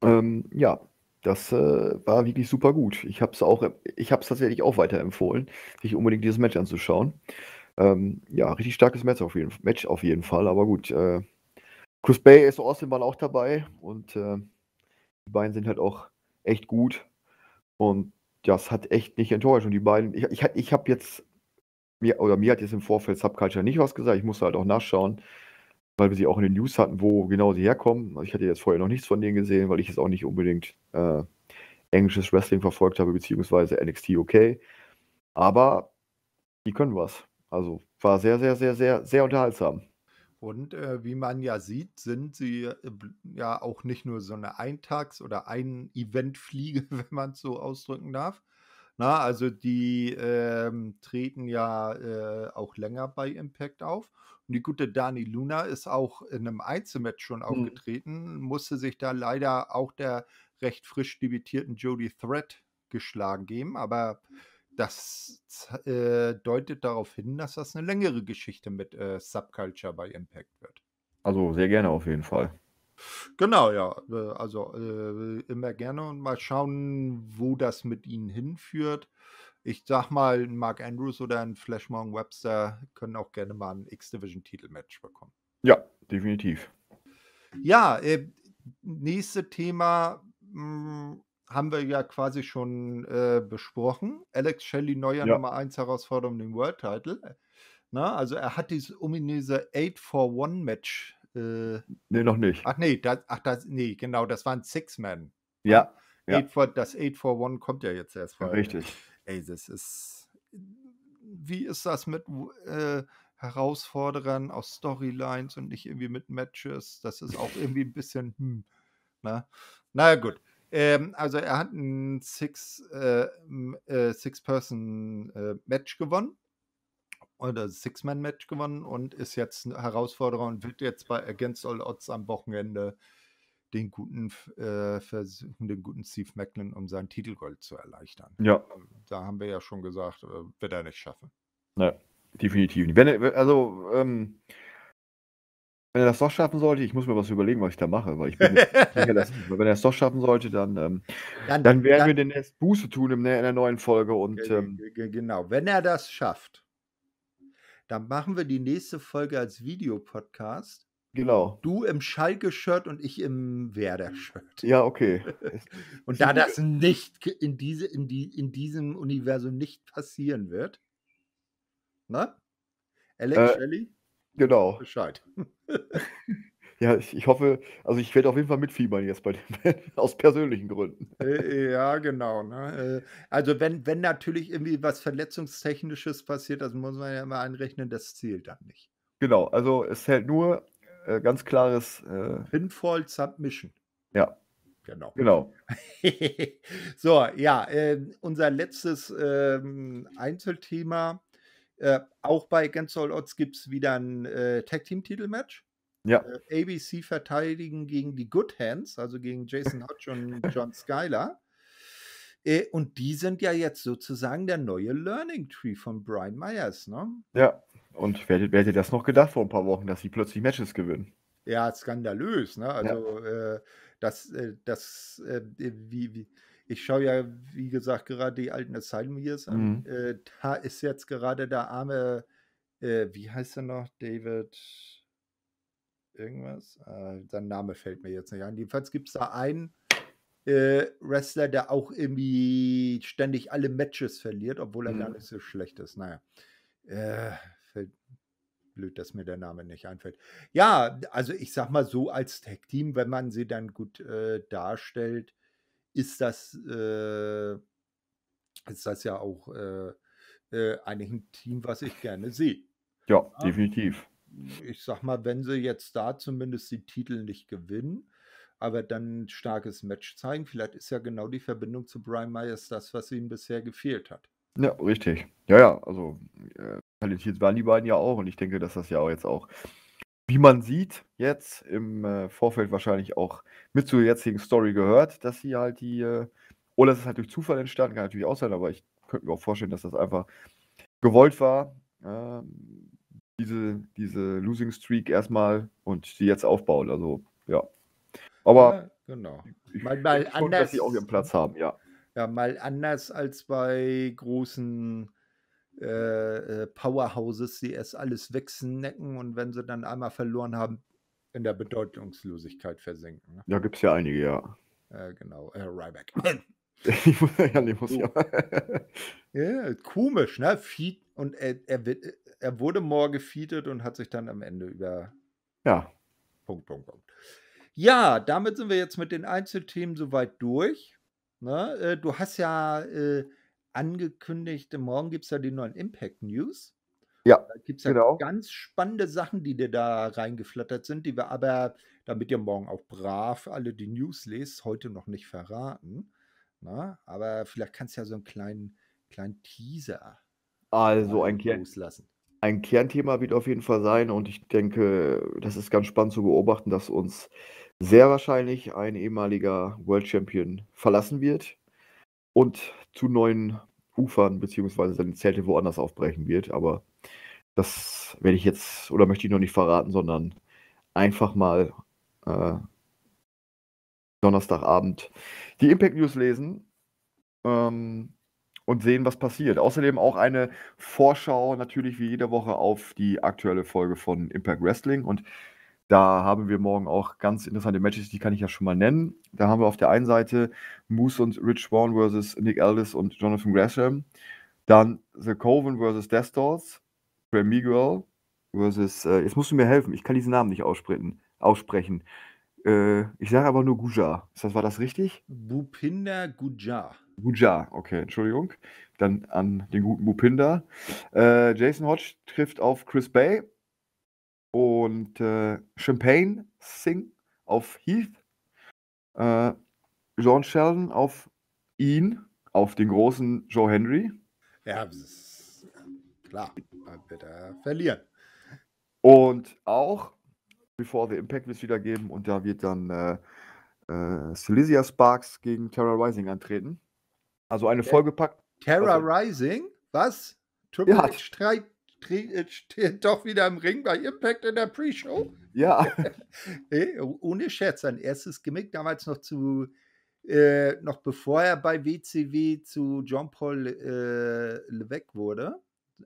Ähm, ja, das äh, war wirklich super gut. Ich habe es auch, ich habe es tatsächlich auch weiterempfohlen, sich unbedingt dieses Match anzuschauen. Ähm, ja, richtig starkes Match auf jeden, Match auf jeden Fall, aber gut. Äh, Chris Bay, S. Austin waren auch dabei und äh, die beiden sind halt auch echt gut und das hat echt nicht enttäuscht. Und die beiden, ich, ich, ich habe jetzt mir, oder mir hat jetzt im Vorfeld Subculture nicht was gesagt. Ich musste halt auch nachschauen, weil wir sie auch in den News hatten, wo genau sie herkommen. ich hatte jetzt vorher noch nichts von denen gesehen, weil ich jetzt auch nicht unbedingt äh, englisches Wrestling verfolgt habe, beziehungsweise NXT UK. Aber die können was. Also war sehr, sehr, sehr, sehr, sehr unterhaltsam. Und äh, wie man ja sieht, sind sie äh, ja auch nicht nur so eine Eintags- oder ein Eventfliege, [laughs] wenn man es so ausdrücken darf, na, also die ähm, treten ja äh, auch länger bei Impact auf. Und die gute Dani Luna ist auch in einem Einzelmatch schon mhm. aufgetreten, musste sich da leider auch der recht frisch debütierten Jodie Threat geschlagen geben, aber das äh, deutet darauf hin, dass das eine längere Geschichte mit äh, Subculture bei Impact wird. Also sehr gerne auf jeden Fall. Genau, ja. Äh, Also äh, immer gerne und mal schauen, wo das mit ihnen hinführt. Ich sag mal, Mark Andrews oder ein Flash Morgan Webster können auch gerne mal ein X-Division-Titelmatch bekommen. Ja, definitiv. Ja, äh, nächste Thema mh, hm, haben wir ja quasi schon äh, besprochen. Alex Shelley, neuer Ja, Nummer 1 Herausforderung um den World Title. Na, ne, also er hat dieses ominöse 8-for-1-Match äh, nee, noch nicht. Ach nee, das, ach, das, nee, genau, das waren Six-Man. Ne? Ja. ja. Eight for, das 841 kommt ja jetzt erst. Weil, ne? ja, richtig. Ey, das ist. Wie ist das mit äh, Herausforderern aus Storylines und nicht irgendwie mit Matches? Das ist auch irgendwie ein bisschen. Hm, ne? na? Naja, gut. Ähm, also, er hat ein Six-Person-Match äh, äh, Six äh, gewonnen oder Six-Man-Match gewonnen und ist jetzt Herausforderer und wird jetzt bei Against All Odds am Wochenende den guten äh, versuchen, den guten Steve Macklin um sein Titelgold zu erleichtern. Ja. Da haben wir ja schon gesagt, äh, wird er nicht schaffen. Nein, definitiv nicht. Wenn also, ähm, wenn er das doch schaffen sollte, ich muss mir was überlegen, was ich da mache, weil ich bin [laughs] sicher, dass, wenn er es doch schaffen sollte, dann, ähm, dann, dann, werden dann, wir den erst Buße tun in der, in der neuen Folge. Und, ähm, genau, wenn er das schafft. Dann machen wir die nächste Folge als Videopodcast. Genau. Du im Schalke-Shirt und ich im Werder-Shirt. Ja, okay. [laughs] und da das nicht in, diese, in, die, in diesem Universum nicht passieren wird. Ne? Alex äh, Shelley? Genau. Bescheid. [laughs] Ja, ich, ich hoffe, also ich werde auf jeden Fall mitfiebern jetzt bei dem Band, [laughs] aus persönlichen Gründen. Äh, äh, ja, genau. Ne? Äh, also wenn, wenn natürlich irgendwie was Verletzungstechnisches passiert, das muss man ja immer einrechnen, das zählt dann nicht. Genau, also es zählt nur äh, ganz klares Pinfall Submission. Ja. Genau. genau. [laughs] so, ja, ähm, unser letztes ähm, Einzelthema. auch bei Gensol Odds gibt es wieder ein Tag-Team-Titelmatch. Ja. Äh, ABC verteidigen gegen die Good Hands, also gegen Jason Hodge und John Skyler. Äh, und die sind ja jetzt sozusagen der neue Learning Tree von Brian Myers, ne? Ja, und wer, wer hätte das noch gedacht vor ein paar Wochen, dass sie plötzlich Matches gewinnen? Ja, skandalös, ne? Also, ja. äh, das, äh, das, wie, wie, ich schaue ja, wie gesagt, gerade die alten Asylum Years an. Mhm. da ist jetzt gerade der arme, wie heißt er noch, David? irgendwas. Äh, sein Name fällt mir jetzt nicht ein. Jedenfalls gibt es da einen äh, Wrestler, der auch irgendwie ständig alle Matches verliert, obwohl er mhm. gar nicht so schlecht ist. Naja, äh, fällt blöd, dass mir der Name nicht einfällt. Ja, also ich sag mal so als Tag Team, wenn man sie dann gut äh, darstellt, ist das, äh, ist das ja auch äh, äh, eigentlich ein Team, was ich gerne sehe. Ja, definitiv ich sag mal, wenn sie jetzt da zumindest die Titel nicht gewinnen, aber dann ein starkes Match zeigen, vielleicht ist ja genau die Verbindung zu Brian Myers das, was ihnen bisher gefehlt hat. Ja, richtig. Ja, ja, also äh, talentiert waren die beiden ja auch und ich denke, dass das ja auch jetzt auch, wie man sieht, jetzt im äh, Vorfeld wahrscheinlich auch mit zur jetzigen Story gehört, dass sie halt die, äh, oder es ist halt durch Zufall entstanden, kann natürlich auch sein, aber ich könnte mir auch vorstellen, dass das einfach gewollt war. Ähm, diese, diese Losing Streak erstmal und die jetzt aufbaut. Also, ja. Aber ja, genau. Ich, mal, mal ich anders, dass sie auch ihren Platz haben, ja. Ja, mal anders als bei großen äh, äh, Powerhouses, die erst alles wegsnacken und wenn sie dann einmal verloren haben, in der Bedeutungslosigkeit versinken. Ne? Ja, gibt es ja einige, ja. Äh, genau, äh, Ryback. [laughs] [laughs] ja, nee, muss oh. ja. ja. Komisch, ne? Feed und er, er wird äh, er wurde more gefeatet und hat sich dann am Ende über. Ja. Punkt, Punkt, Punkt. Ja, damit sind wir jetzt mit den Einzelthemen soweit durch. Ne? Äh, du hast ja äh, angekündigt, morgen gibt es ja die neuen Impact News. Ja, da gibt es ja genau. ganz spannende Sachen, die dir da reingeflattert sind, die wir aber, damit ihr morgen auch brav alle die News lest, heute noch nicht verraten. Na, ne? aber vielleicht kannst du ja so einen kleinen, kleinen Teaser also ein loslassen ein Kernthema wird auf jeden Fall sein und ich denke, das ist ganz spannend zu beobachten, dass uns sehr wahrscheinlich ein ehemaliger World Champion verlassen wird und zu neuen Ufern bzw. seine Zelte woanders aufbrechen wird. Aber das werde ich jetzt oder möchte ich noch nicht verraten, sondern einfach mal äh, Donnerstagabend die Impact News lesen. Ähm, und sehen, was passiert. Außerdem auch eine Vorschau natürlich wie jede Woche auf die aktuelle Folge von Impact Wrestling. Und da haben wir morgen auch ganz interessante Matches, die kann ich ja schon mal nennen. Da haben wir auf der einen Seite Moose und Rich Swan versus Nick Aldis und Jonathan Gresham. Dann The Coven versus Death Stars. Miguel versus, äh, jetzt musst du mir helfen, ich kann diesen Namen nicht aussprechen. aussprechen. Äh, ich sage aber nur Gujar. das, war das richtig? Bupinda Gujar. Gujar, okay, Entschuldigung. Dann an den guten Bupinda. Äh, Jason Hodge trifft auf Chris Bay und äh, Champagne Singh auf Heath. Äh, John Sheldon auf ihn, auf den großen Joe Henry. Ja, klar, wird er verlieren. Und auch Before the Impact wird es wieder geben und da wird dann äh, äh, Silesia Sparks gegen Terra Rising antreten. Also eine vollgepackt. Äh, Terra also, Rising? Was? Triple ja. H streit, äh, steht doch wieder im Ring bei Impact in der Pre-Show. Ja. [laughs] Oh, ohne Scherz, sein erstes Gimmick damals noch zu, äh, noch bevor er bei WCW zu John Paul äh, Levesque wurde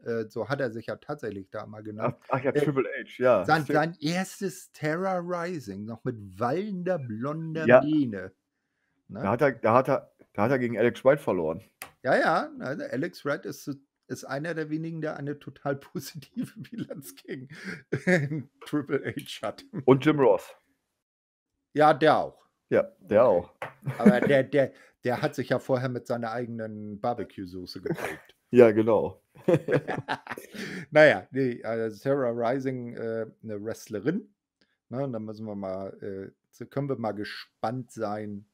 äh, so hat er sich ja tatsächlich da mal genannt. Ach, ach ja, äh, Triple H, ja. Sein, sein erstes Terror Rising, noch mit wallender blonder ja. Biene. Ne? Da, hat er, da, hat er, da hat er gegen Alex Wright verloren. Ja, ja, also Alex Wright ist, ist einer der wenigen, der eine total [laughs] positive Bilanz gegen Triple H hat. Und Jim Ross. Ja, der auch. Ja, der auch. Aber der, [laughs] der, der hat sich ja vorher mit seiner eigenen Barbecue-Soße geprägt. Ja, genau. [laughs] naja, nee, also Sarah Rising, äh, eine Wrestlerin. Na, ne? da müssen wir mal, äh, können wir mal gespannt sein,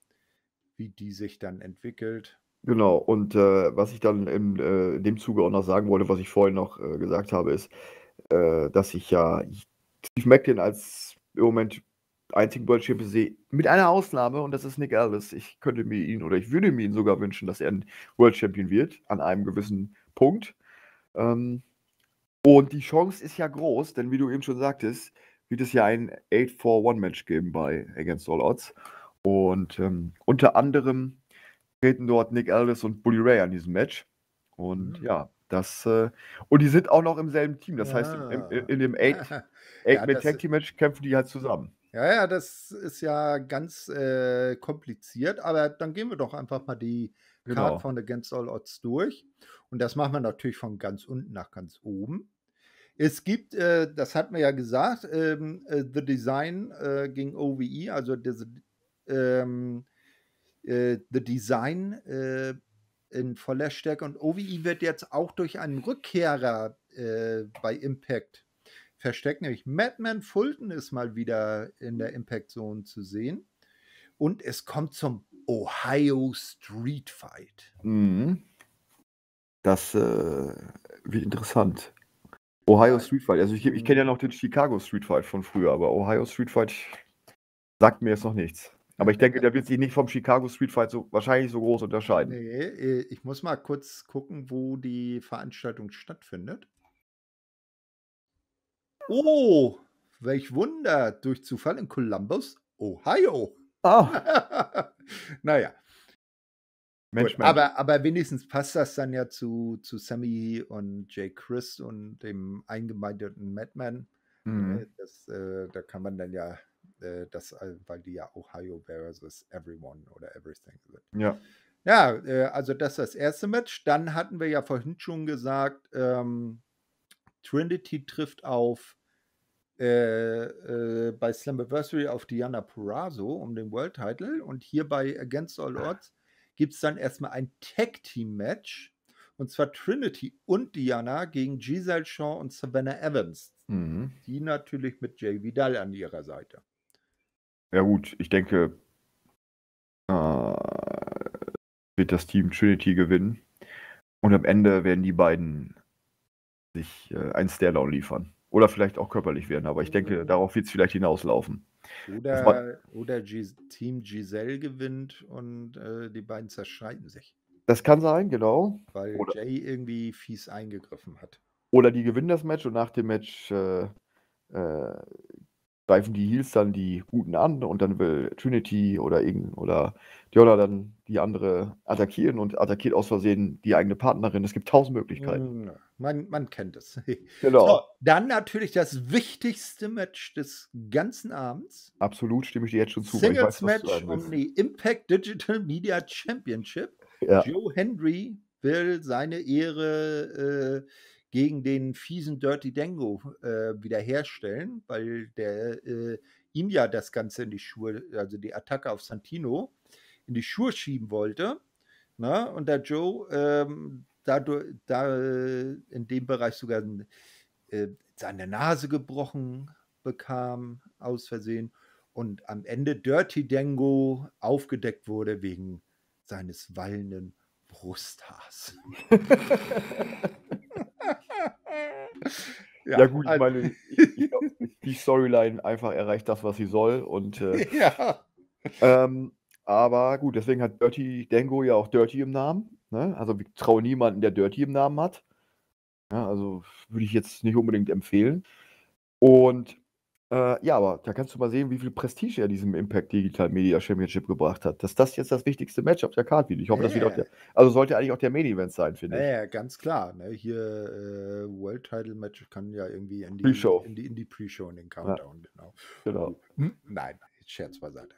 wie die sich dann entwickelt. Genau, und äh, was ich dann im, in äh, dem Zuge auch noch sagen wollte, was ich vorhin noch äh, gesagt habe, ist, äh, dass ich ja ich, merke den als im Moment einzigen World Champion sehe, mit einer Ausnahme, und das ist Nick Ellis. Ich könnte mir ihn oder ich würde mir ihn sogar wünschen, dass er ein World Champion wird, an einem gewissen Punkt. Ähm, und die Chance ist ja groß, denn wie du eben schon sagtest, wird es ja ein 8-4-1-Match geben bei Against All Odds. Und ähm, unter anderem treten dort Nick Ellis und Bully Ray an diesem Match. Und mhm. ja, das, äh, und die sind auch noch im selben Team. Das ja. heißt, im, im, in dem 8 [laughs] Eight ja, Tag Team Match kämpfen die halt zusammen. Ja, ja, das ist ja ganz äh, kompliziert, aber dann gehen wir doch einfach mal die genau. Karten von Against All Odds durch. Und das machen wir natürlich von ganz unten nach ganz oben. Es gibt, äh, das hat man ja gesagt, ähm, äh, The Design äh, gegen OVE, also das, ähm, äh, The Design äh, in voller Stärke. Und OVE wird jetzt auch durch einen Rückkehrer bei Impact versteckt, nämlich Madman Fulton ist mal wieder in der mhm. Impact Zone zu sehen. Und es kommt zum Ohio Street Fight. Mhm. Das, äh, wie interessant. Ohio Street Fight. Also ich, ich mhm. kenne ja noch den Chicago Street Fight von früher, aber Ohio Street Fight sagt mir jetzt noch nichts. Aber ich denke, der wird sich nicht vom Chicago Street Fight so wahrscheinlich so groß unterscheiden. Nee, ich muss mal kurz gucken, wo die Veranstaltung stattfindet. Oh, welch Wunder! Durch Zufall in Columbus, Ohio. Oh. Ah. [laughs] naja. Mensch, Mensch. Aber, aber wenigstens passt das dann ja zu, zu Sammy und Jay Chris und dem eingemeindeten Madman. Mhm. Äh, das, äh, da kann man dann ja äh, das, äh, weil die ja Ohio versus Everyone oder Everything sind. Ja. Ja, äh, also das ist das erste Match. Dann hatten wir ja vorhin schon gesagt, ähm, Trinity trifft auf äh, äh, bei Slammiversary auf Diana Purazo um den World Title und hier bei Against All ah. Odds gibt es dann erstmal ein Tag Team Match und zwar Trinity und Diana gegen Giselle Shaw und Savannah Evans. Mhm. Die natürlich mit Jay Vidal an ihrer Seite. Ja, gut, ich denke, äh, wird das Team Trinity gewinnen und am Ende werden die beiden sich äh, ein Stairdown liefern. Oder vielleicht auch körperlich werden, aber ich denke, darauf wird es vielleicht hinauslaufen. Oder, oder Team Giselle gewinnt und äh, die beiden zerschneiden sich. Das kann sein, genau. Weil oder, Jay irgendwie fies eingegriffen hat. Oder die gewinnen das Match und nach dem Match äh, äh, greifen die Heels dann die Guten an und dann will Trinity oder irgend oder Diola dann die andere attackieren und attackiert aus Versehen die eigene Partnerin. Es gibt tausend Möglichkeiten. Mm, man, man kennt es. [laughs] Genau. So, dann natürlich das wichtigste Match des ganzen Abends. Absolut, stimme ich dir jetzt schon zu. Singles weiß, Match um die Impact Digital Media Championship. Ja. Joe Henry will seine Ehre äh, gegen den fiesen Dirty Dango äh, wiederherstellen, weil der äh, ihm ja das Ganze in die Schuhe, also die Attacke auf Santino, in die Schuhe schieben wollte. Na, ne? und da Joe ähm, dadurch, da äh, in dem Bereich sogar äh, seine Nase gebrochen bekam, aus Versehen, und am Ende Dirty Dango aufgedeckt wurde wegen seines wallenden Brusthaars. [laughs] [laughs] Ja, ja, gut, ich also meine, ich glaub, [laughs] die Storyline einfach erreicht das, was sie soll. Und, äh, [laughs] ja. Ähm, aber gut, deswegen hat Dirty Dango ja auch Dirty im Namen. Ne? Also ich traue niemanden, der Dirty im Namen hat. Ja, also würde ich jetzt nicht unbedingt empfehlen. Und äh, ja, aber da kannst du mal sehen, wie viel Prestige er diesem Impact Digital Media Championship gebracht hat. Dass das jetzt das wichtigste Match auf der Karte wird. Ich hoffe, yeah. das wird auch der, also sollte eigentlich auch der Main Event sein, finde ich. Ja, ganz klar. Ne? Hier äh, World Title Match kann ja irgendwie in die Pre-Show, in die, in die Pre-Show in den Countdown, ja. genau. genau. Hm? Nein. Scherz beiseite.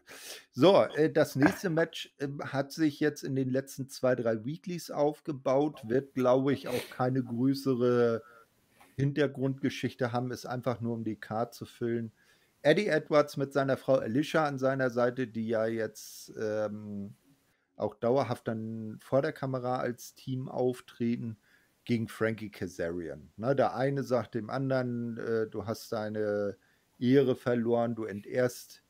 So, äh, das nächste Match äh, hat sich jetzt in den letzten zwei, drei Weeklies aufgebaut, wird, glaube ich, auch keine größere Hintergrundgeschichte haben, ist einfach nur, um die Karte zu füllen. Eddie Edwards mit seiner Frau Alicia an seiner Seite, die ja jetzt ähm, auch dauerhaft dann vor der Kamera als Team auftreten, gegen Frankie Kazarian. Na, ne, der eine sagt dem anderen, äh, du hast deine Ehre verloren, du entehrst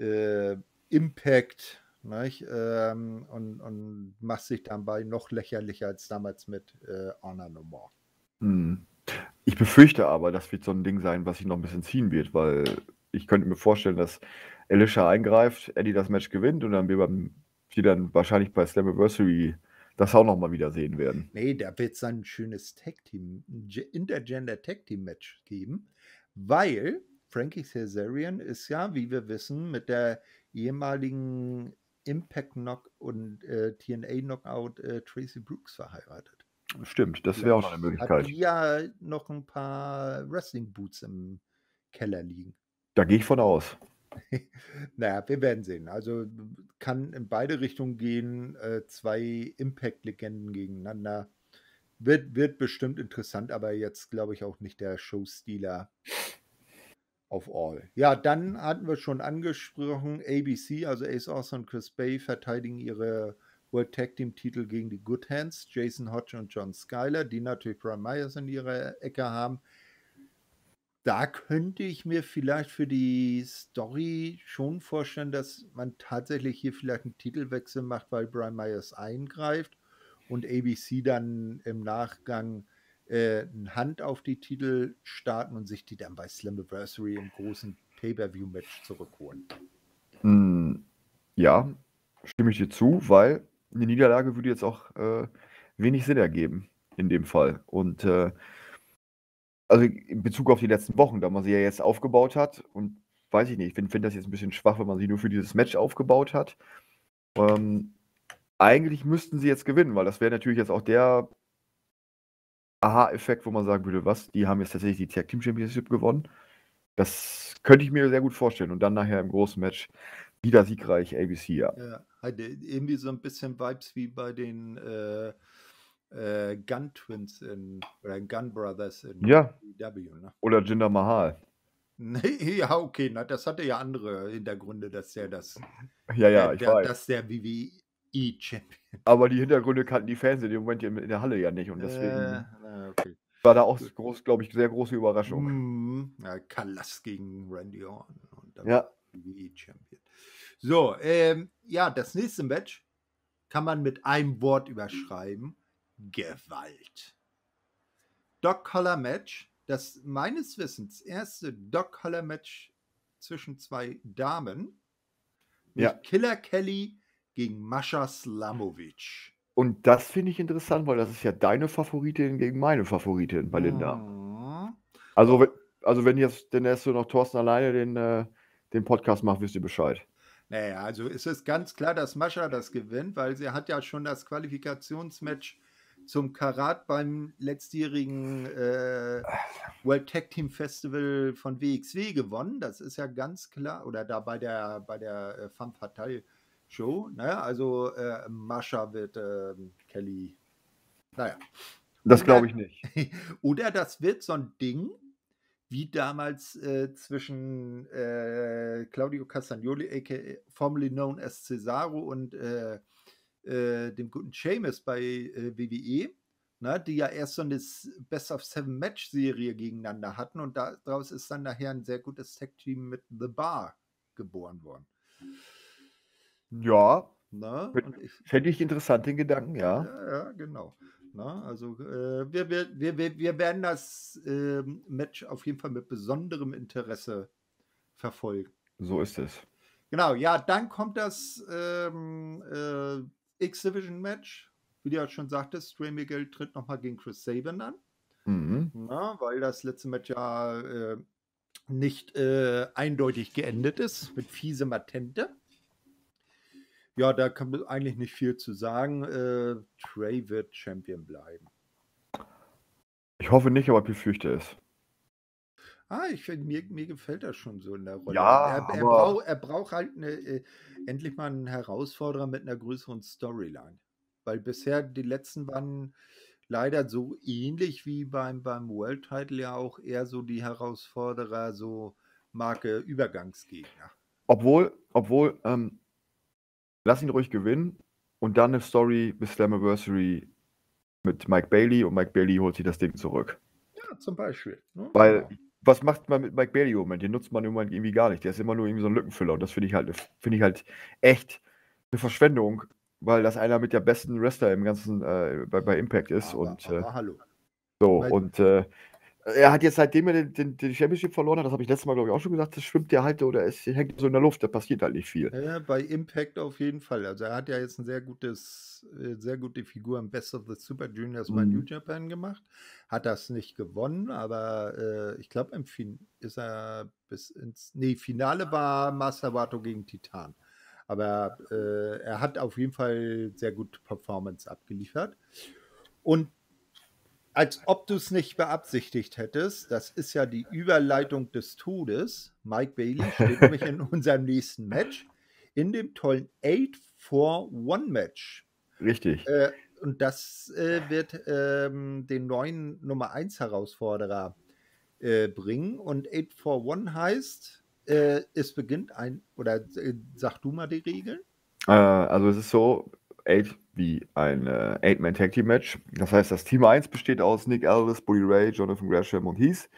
äh, Impact ähm, und, und machst dich dabei noch lächerlicher als damals mit äh, Honor No More. Mhm. Ich befürchte aber, das wird so ein Ding sein, was sich noch ein bisschen ziehen wird, weil ich könnte mir vorstellen, dass Elisha eingreift, Eddie das Match gewinnt und dann wir, beim, wir dann wahrscheinlich bei Slammiversary das auch nochmal wieder sehen werden. Nee, da wird es ein schönes Tag Team, Intergender Tag Team Match geben, weil Frankie Kazarian ist ja, wie wir wissen, mit der ehemaligen Impact Knock und äh, TNA Knockout äh, Tracy Brooks verheiratet. Stimmt, das wäre auch noch eine Möglichkeit. Ja, noch ein paar Wrestling-Boots im Keller liegen. Da gehe ich von aus. [laughs] naja, wir werden sehen. Also kann in beide Richtungen gehen. Äh, zwei Impact-Legenden gegeneinander. Wird, wird bestimmt interessant, aber jetzt glaube ich auch nicht der Show-Stealer of all. Ja, dann hatten wir schon angesprochen, ABC, also Ace Austin und Chris Bay verteidigen ihre World Tag Team Titel gegen die Good Hands, Jason Hodge und John Skyler, die natürlich Brian Myers in ihrer Ecke haben. Da könnte ich mir vielleicht für die Story schon vorstellen, dass man tatsächlich hier vielleicht einen Titelwechsel macht, weil Brian Myers eingreift und ABC dann im Nachgang äh, eine Hand auf die Titel starten und sich die dann bei Slammiversary im großen Pay-Per-View-Match zurückholen. Hm, ja, stimme ich dir zu, weil eine Niederlage würde jetzt auch äh, wenig Sinn ergeben in dem Fall. Und äh, also in Bezug auf die letzten Wochen, da man sie ja jetzt aufgebaut hat und weiß ich nicht, ich finde find das jetzt ein bisschen schwach, wenn man sie nur für dieses Match aufgebaut hat. Ähm, eigentlich müssten sie jetzt gewinnen, weil das wäre natürlich jetzt auch der Aha-Effekt, wo man sagen würde, was, die haben jetzt tatsächlich die Tag Team Championship gewonnen. Das könnte ich mir sehr gut vorstellen. Und dann nachher im großen Match wieder siegreich ABC, ja. ja. Halt äh, irgendwie so ein bisschen Vibes wie bei den äh, äh, Gun Twins in, oder Gun Brothers in ja. W, e, ne? Oder Jinder Mahal. Nee, [laughs] ja, okay, na, das hatte ja andere Hintergründe, dass der das. Ja, ja, der, ich der, weiß. Dass der WWE-Champion. [laughs] Aber die Hintergründe kannten die Fans in dem Moment in der Halle ja nicht und deswegen. Äh, na, okay. War da auch, groß, glaube ich, sehr große Überraschung. Mm, ja, Kalas gegen Randy Orton und dann WWE-Champion. So, ähm, ja, das nächste Match kann man mit einem Wort überschreiben. Gewalt. Doc Collar Match, das meines Wissens erste Doc Collar Match zwischen zwei Damen. Ja. Killer Kelly gegen Mascha Slamovic. Und das finde ich interessant, weil das ist ja deine Favoritin gegen meine Favoritin bei den Damen. Mhm. Also, also wenn jetzt den erste noch Thorsten alleine den, äh, den Podcast macht, wisst ihr Bescheid. Naja, also ist es ganz klar, dass Mascha das gewinnt, weil sie hat ja schon das Qualifikationsmatch zum Karat beim letztjährigen äh, World Tag Team Festival von WXW gewonnen. Das ist ja ganz klar. Oder da bei der, bei der äh, Femme Fatale Show. Naja, ne? also äh, Mascha wird äh, Kelly. Naja. Das glaube ich nicht. [laughs] Oder das wird so ein Ding, wie damals äh, zwischen äh, Claudio Castagnoli, aka formerly known as Cesaro, und äh, äh dem guten Seamus bei äh, WWE, ne, die ja erst so eine Best of Seven Match Serie gegeneinander hatten und daraus ist dann nachher ein sehr gutes Tag Team mit The Bar geboren worden. Ja. Ne? Fände ich interessant den Gedanken, ja. Ja, ja genau. Ne? Also äh, wir, wir, wir, wir werden das äh, Match auf jeden Fall mit besonderem Interesse verfolgen. So ist es. Genau, ja, dann kommt das ähm, äh, X-Division-Match. Wie du ja schon sagtest, Ray Miguel tritt nochmal gegen Chris Sabin an. Mhm. Na, weil das letzte Match ja äh, nicht äh, eindeutig geendet ist mit fiesem Attente. Ja, da kann man eigentlich nicht viel zu sagen. Äh, Trey wird Champion bleiben. Ich hoffe nicht, aber ich befürchte es. Ah, ich finde, mir, mir gefällt das schon so in der Rolle. Ja, er, er, brauch, er braucht halt eine, äh, endlich mal einen Herausforderer mit einer größeren Storyline. Weil bisher die letzten waren leider so ähnlich wie beim, beim World Title ja auch eher so die Herausforderer, so Marke Übergangsgegner. Obwohl, obwohl, ähm, lass ihn ruhig gewinnen und dann eine Story bis Slammiversary mit Mike Bailey und Mike Bailey holt sich das Ding zurück. Ja, zum Beispiel. Ne? Weil, genau. was macht man mit Mike Bailey im Moment? Den nutzt man im Moment irgendwie gar nicht. Der ist immer nur irgendwie so ein Lückenfüller und das finde ich halt, finde ich halt echt eine Verschwendung, weil das einer mit der besten Wrestler im ganzen äh, bei, bei Impact ist aber, und äh, aber, äh, hallo. so weil, und äh, er hat jetzt, seitdem er den, den, den Championship verloren hat, das habe ich letztes Mal, glaube ich, auch schon gesagt, das schwimmt der halt oder es hängt so in der Luft, da passiert halt nicht viel. Ja, bei Impact auf jeden Fall. Also er hat ja jetzt eine sehr gutes, äh, sehr gute Figur im Best of the Super Juniors mhm. bei New mhm. Japan gemacht. Hat das nicht gewonnen, aber äh, ich glaube, im fin ist er bis ins. Nee, Finale war Masawato gegen Titan. Aber äh, er hat auf jeden Fall sehr gut Performance abgeliefert. Und als ob du es nicht beabsichtigt hättest. Das ist ja die Überleitung des Todes. Mike Bailey steht [laughs] nämlich in unserem nächsten Match in dem tollen 8-4-1-Match. Richtig. Äh, und das äh, wird ähm, den neuen Nummer 1 Herausforderer äh, bringen. Und 8-4-1 heißt, äh, es beginnt ein, oder äh, sag du mal die Regeln. Äh, also es ist so, 8 wie ein äh, Eight-Man-Tag-Team-Match. Das heißt, das Team 1 besteht aus Nick Elvis, Bully Ray, Jonathan Gresham und Heath.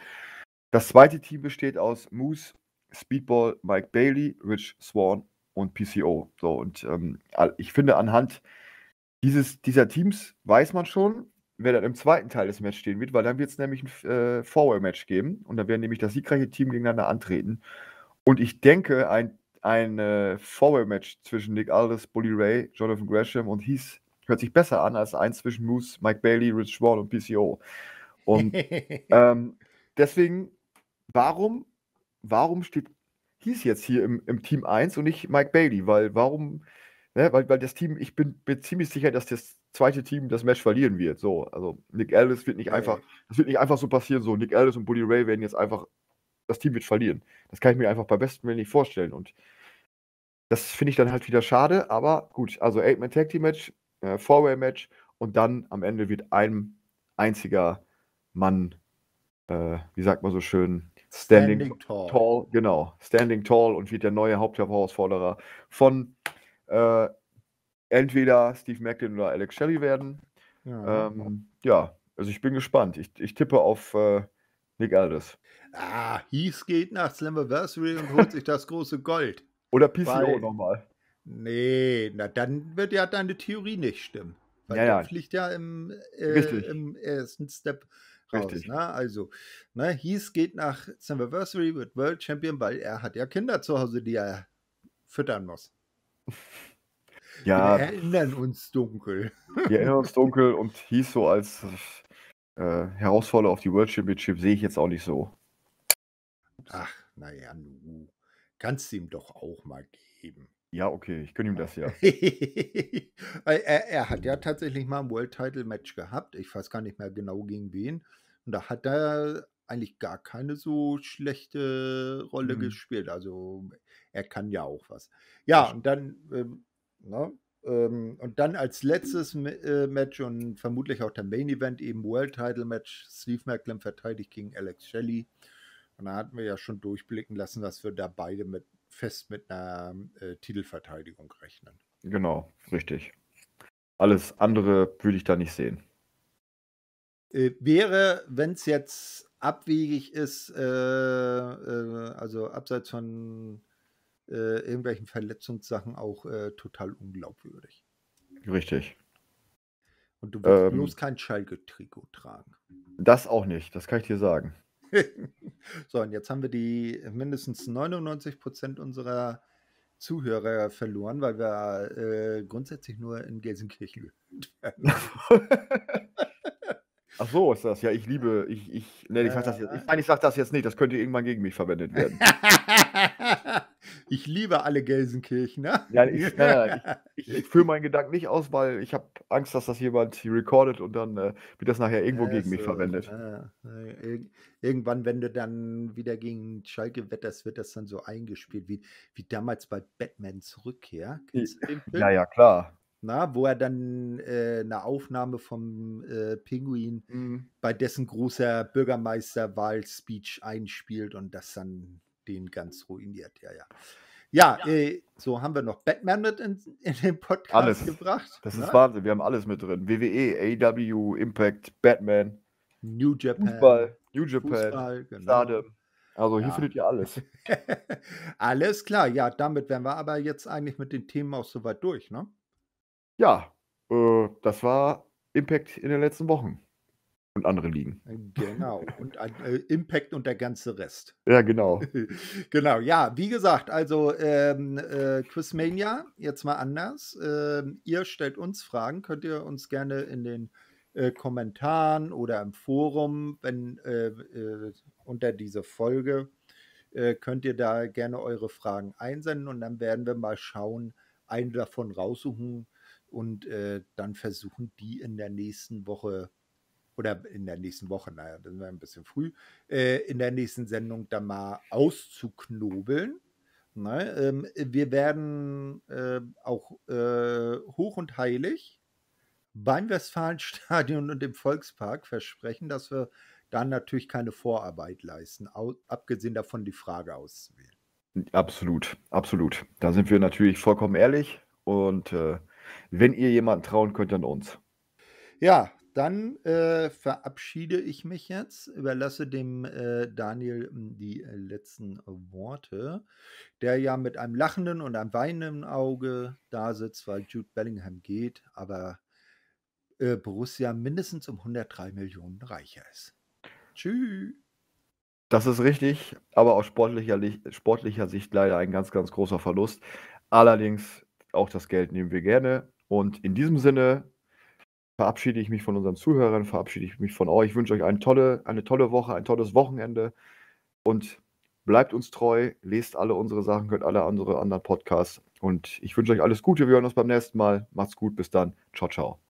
Das zweite Team besteht aus Moose, Speedball, Mike Bailey, Rich Swan und PCO. So, und ähm, ich finde, anhand dieses, dieser Teams weiß man schon, wer dann im zweiten Teil des Matches stehen wird, weil dann wird es nämlich ein äh, Four-Way-Match geben und dann werden nämlich das siegreiche Team gegeneinander antreten. Und ich denke, ein ein äh, four match zwischen Nick Aldis, Bully Ray, Jonathan Gresham und Heath hört sich besser an als eins zwischen Moose, Mike Bailey, Rich Swan und PCO. Und [laughs] ähm, deswegen, warum, warum steht Heath jetzt hier im, im Team 1 und nicht Mike Bailey? Weil warum, ne, weil, weil das Team, ich bin mir ziemlich sicher, dass das zweite Team das Match verlieren wird. So, also Nick Aldis wird nicht einfach, das wird nicht einfach so passieren, so Nick Aldis und Bully Ray werden jetzt einfach das Team wird verlieren. Das kann ich mir einfach bei bestem Willen nicht vorstellen. Und das finde ich dann halt wieder schade, aber gut. Also Eight-Man Tag Team Match, äh, Four-Way-Match und dann am Ende wird ein einziger Mann, äh, wie sagt man so schön, Standing, Standing tall. tall. genau, Standing Tall und wird der neue Hauptherausforderer von äh, entweder Steve Macklin oder Alex Shelley werden. Ja, ähm, ja also ich bin gespannt. Ich, ich tippe auf äh, Nick Aldis. Ah, Heath geht nach Slammiversary und holt sich das große Gold. [laughs] Oder PCO nochmal. Nee, na dann wird ja deine Theorie nicht stimmen. Weil ja, ja. fliegt ja im, äh, im ersten Step raus. Richtig. Ne? Also, ne, Heath geht nach Slammiversary, mit World Champion, weil er hat ja Kinder zu Hause, die er füttern muss. [laughs] ja. Wir erinnern uns dunkel. Wir erinnern uns dunkel und hieß so als äh, Herausforderung auf die World Championship sehe ich jetzt auch nicht so. Ach, naja, nu. Kannst du ihm doch auch mal geben. Ja, okay, ich gönne ihm das ja. [laughs] er, er, hat ja tatsächlich mal ein World Title Match gehabt. Ich weiß gar nicht mehr genau gegen wen. Und da hat er eigentlich gar keine so schlechte Rolle mhm. gespielt. Also er kann ja auch was. Ja, und dann, ähm, ne, ähm, und dann als letztes äh, Match und vermutlich auch der Main Event eben World Title Match. Steve Macklin verteidigt gegen Alex Shelley. Und da hatten wir ja schon durchblicken lassen, dass wir da beide mit, fest mit einer äh, Titelverteidigung rechnen. Genau, richtig. Alles andere würde ich da nicht sehen. Äh, wäre, wenn es jetzt abwegig ist, äh, äh also abseits von äh, irgendwelchen Verletzungssachen auch äh, total unglaubwürdig. Richtig. Und du wirst ähm, bloß kein Schalke-Trikot tragen. Das auch nicht, das kann ich dir sagen. [laughs] so, und jetzt haben wir die mindestens 99 Prozent unserer Zuhörer verloren, weil wir äh, grundsätzlich nur in Gelsenkirchen [laughs] Ach so ist das. Ja, ich liebe, ich, ich, nee, ich, sag das jetzt, ich, äh. nein, ich sag das jetzt nicht, das könnte irgendwann gegen mich verwendet werden. [laughs] ich liebe alle Gelsenkirchner. Ja, ich, [laughs] ja, ich, ich führe meinen Gedanken nicht aus, weil ich habe Angst, dass das jemand recordet und dann äh, wird das nachher irgendwo also, gegen mich verwendet. Äh, irgendwann, wenn du dann wieder gegen Schalke wetterst, wird das dann so eingespielt, wie, wie damals bei Batman Rückkehr. Kennst Ja, ja, klar. Na, wo er dann äh, eine Aufnahme vom äh, Pinguin mhm. bei dessen großer Bürgermeisterwahlspeech einspielt und das dann den ganz ruiniert, ja, ja. Ja, ja. Äh, so haben wir noch Batman mit in, in den Podcast alles. gebracht. Das ne? ist Wahnsinn, wir haben alles mit drin. WWE, AW, Impact, Batman, New Japan, Fußball, New Japan, Fußball, genau. Stardom. Also hier ja. findet ihr alles. [laughs] alles klar, ja, damit wären wir aber jetzt eigentlich mit den Themen auch soweit durch, ne? Ja, äh, das war Impact in den letzten Wochen und andere liegen. Äh, genau. Und äh, Impact und der ganze Rest. Ja, genau. [laughs] genau, ja, wie gesagt, also ähm, äh, Quizmania, jetzt mal anders. Ähm, ihr stellt uns Fragen, könnt ihr uns gerne in den äh, Kommentaren oder im Forum, wenn äh, äh, unter diese Folge, könnt ihr da gerne eure Fragen einsenden und dann werden wir mal schauen, eine davon raussuchen und dann versuchen, die in der nächsten Woche zu oder in der nächsten Woche, naja, das wäre ein bisschen früh, äh, in der nächsten Sendung dann mal auszuknobeln. Ne? Ähm, wir werden äh, auch äh, hoch und heilig beim Westfalenstadion und im Volkspark versprechen, dass wir dann natürlich keine Vorarbeit leisten, abgesehen davon die Frage auszuwählen. Absolut, absolut. Da sind wir natürlich vollkommen ehrlich und äh, wenn ihr jemanden trauen könnt, dann uns. Ja, dann äh, verabschiede ich mich jetzt, überlasse dem äh, Daniel hm, die äh, letzten Worte, der ja mit einem lachenden und einem weinenden Auge da sitzt, weil Jude Bellingham geht, aber äh, Borussia mindestens um 103 Millionen reicher ist. Tschüss. Das ist richtig, aber aus sportlicher, sportlicher Sicht leider ein ganz, ganz großer Verlust. Allerdings auch das Geld nehmen wir gerne. Und in diesem Sinne verabschiede ich mich von unseren Zuhörern, verabschiede ich mich von euch. Ich wünsche euch eine tolle, eine tolle Woche, ein tolles Wochenende und bleibt uns treu, lest alle unsere Sachen, hört alle unsere anderen Podcasts und ich wünsche euch alles Gute. Wir hören uns beim nächsten Mal. Macht's gut, bis dann. Ciao, ciao.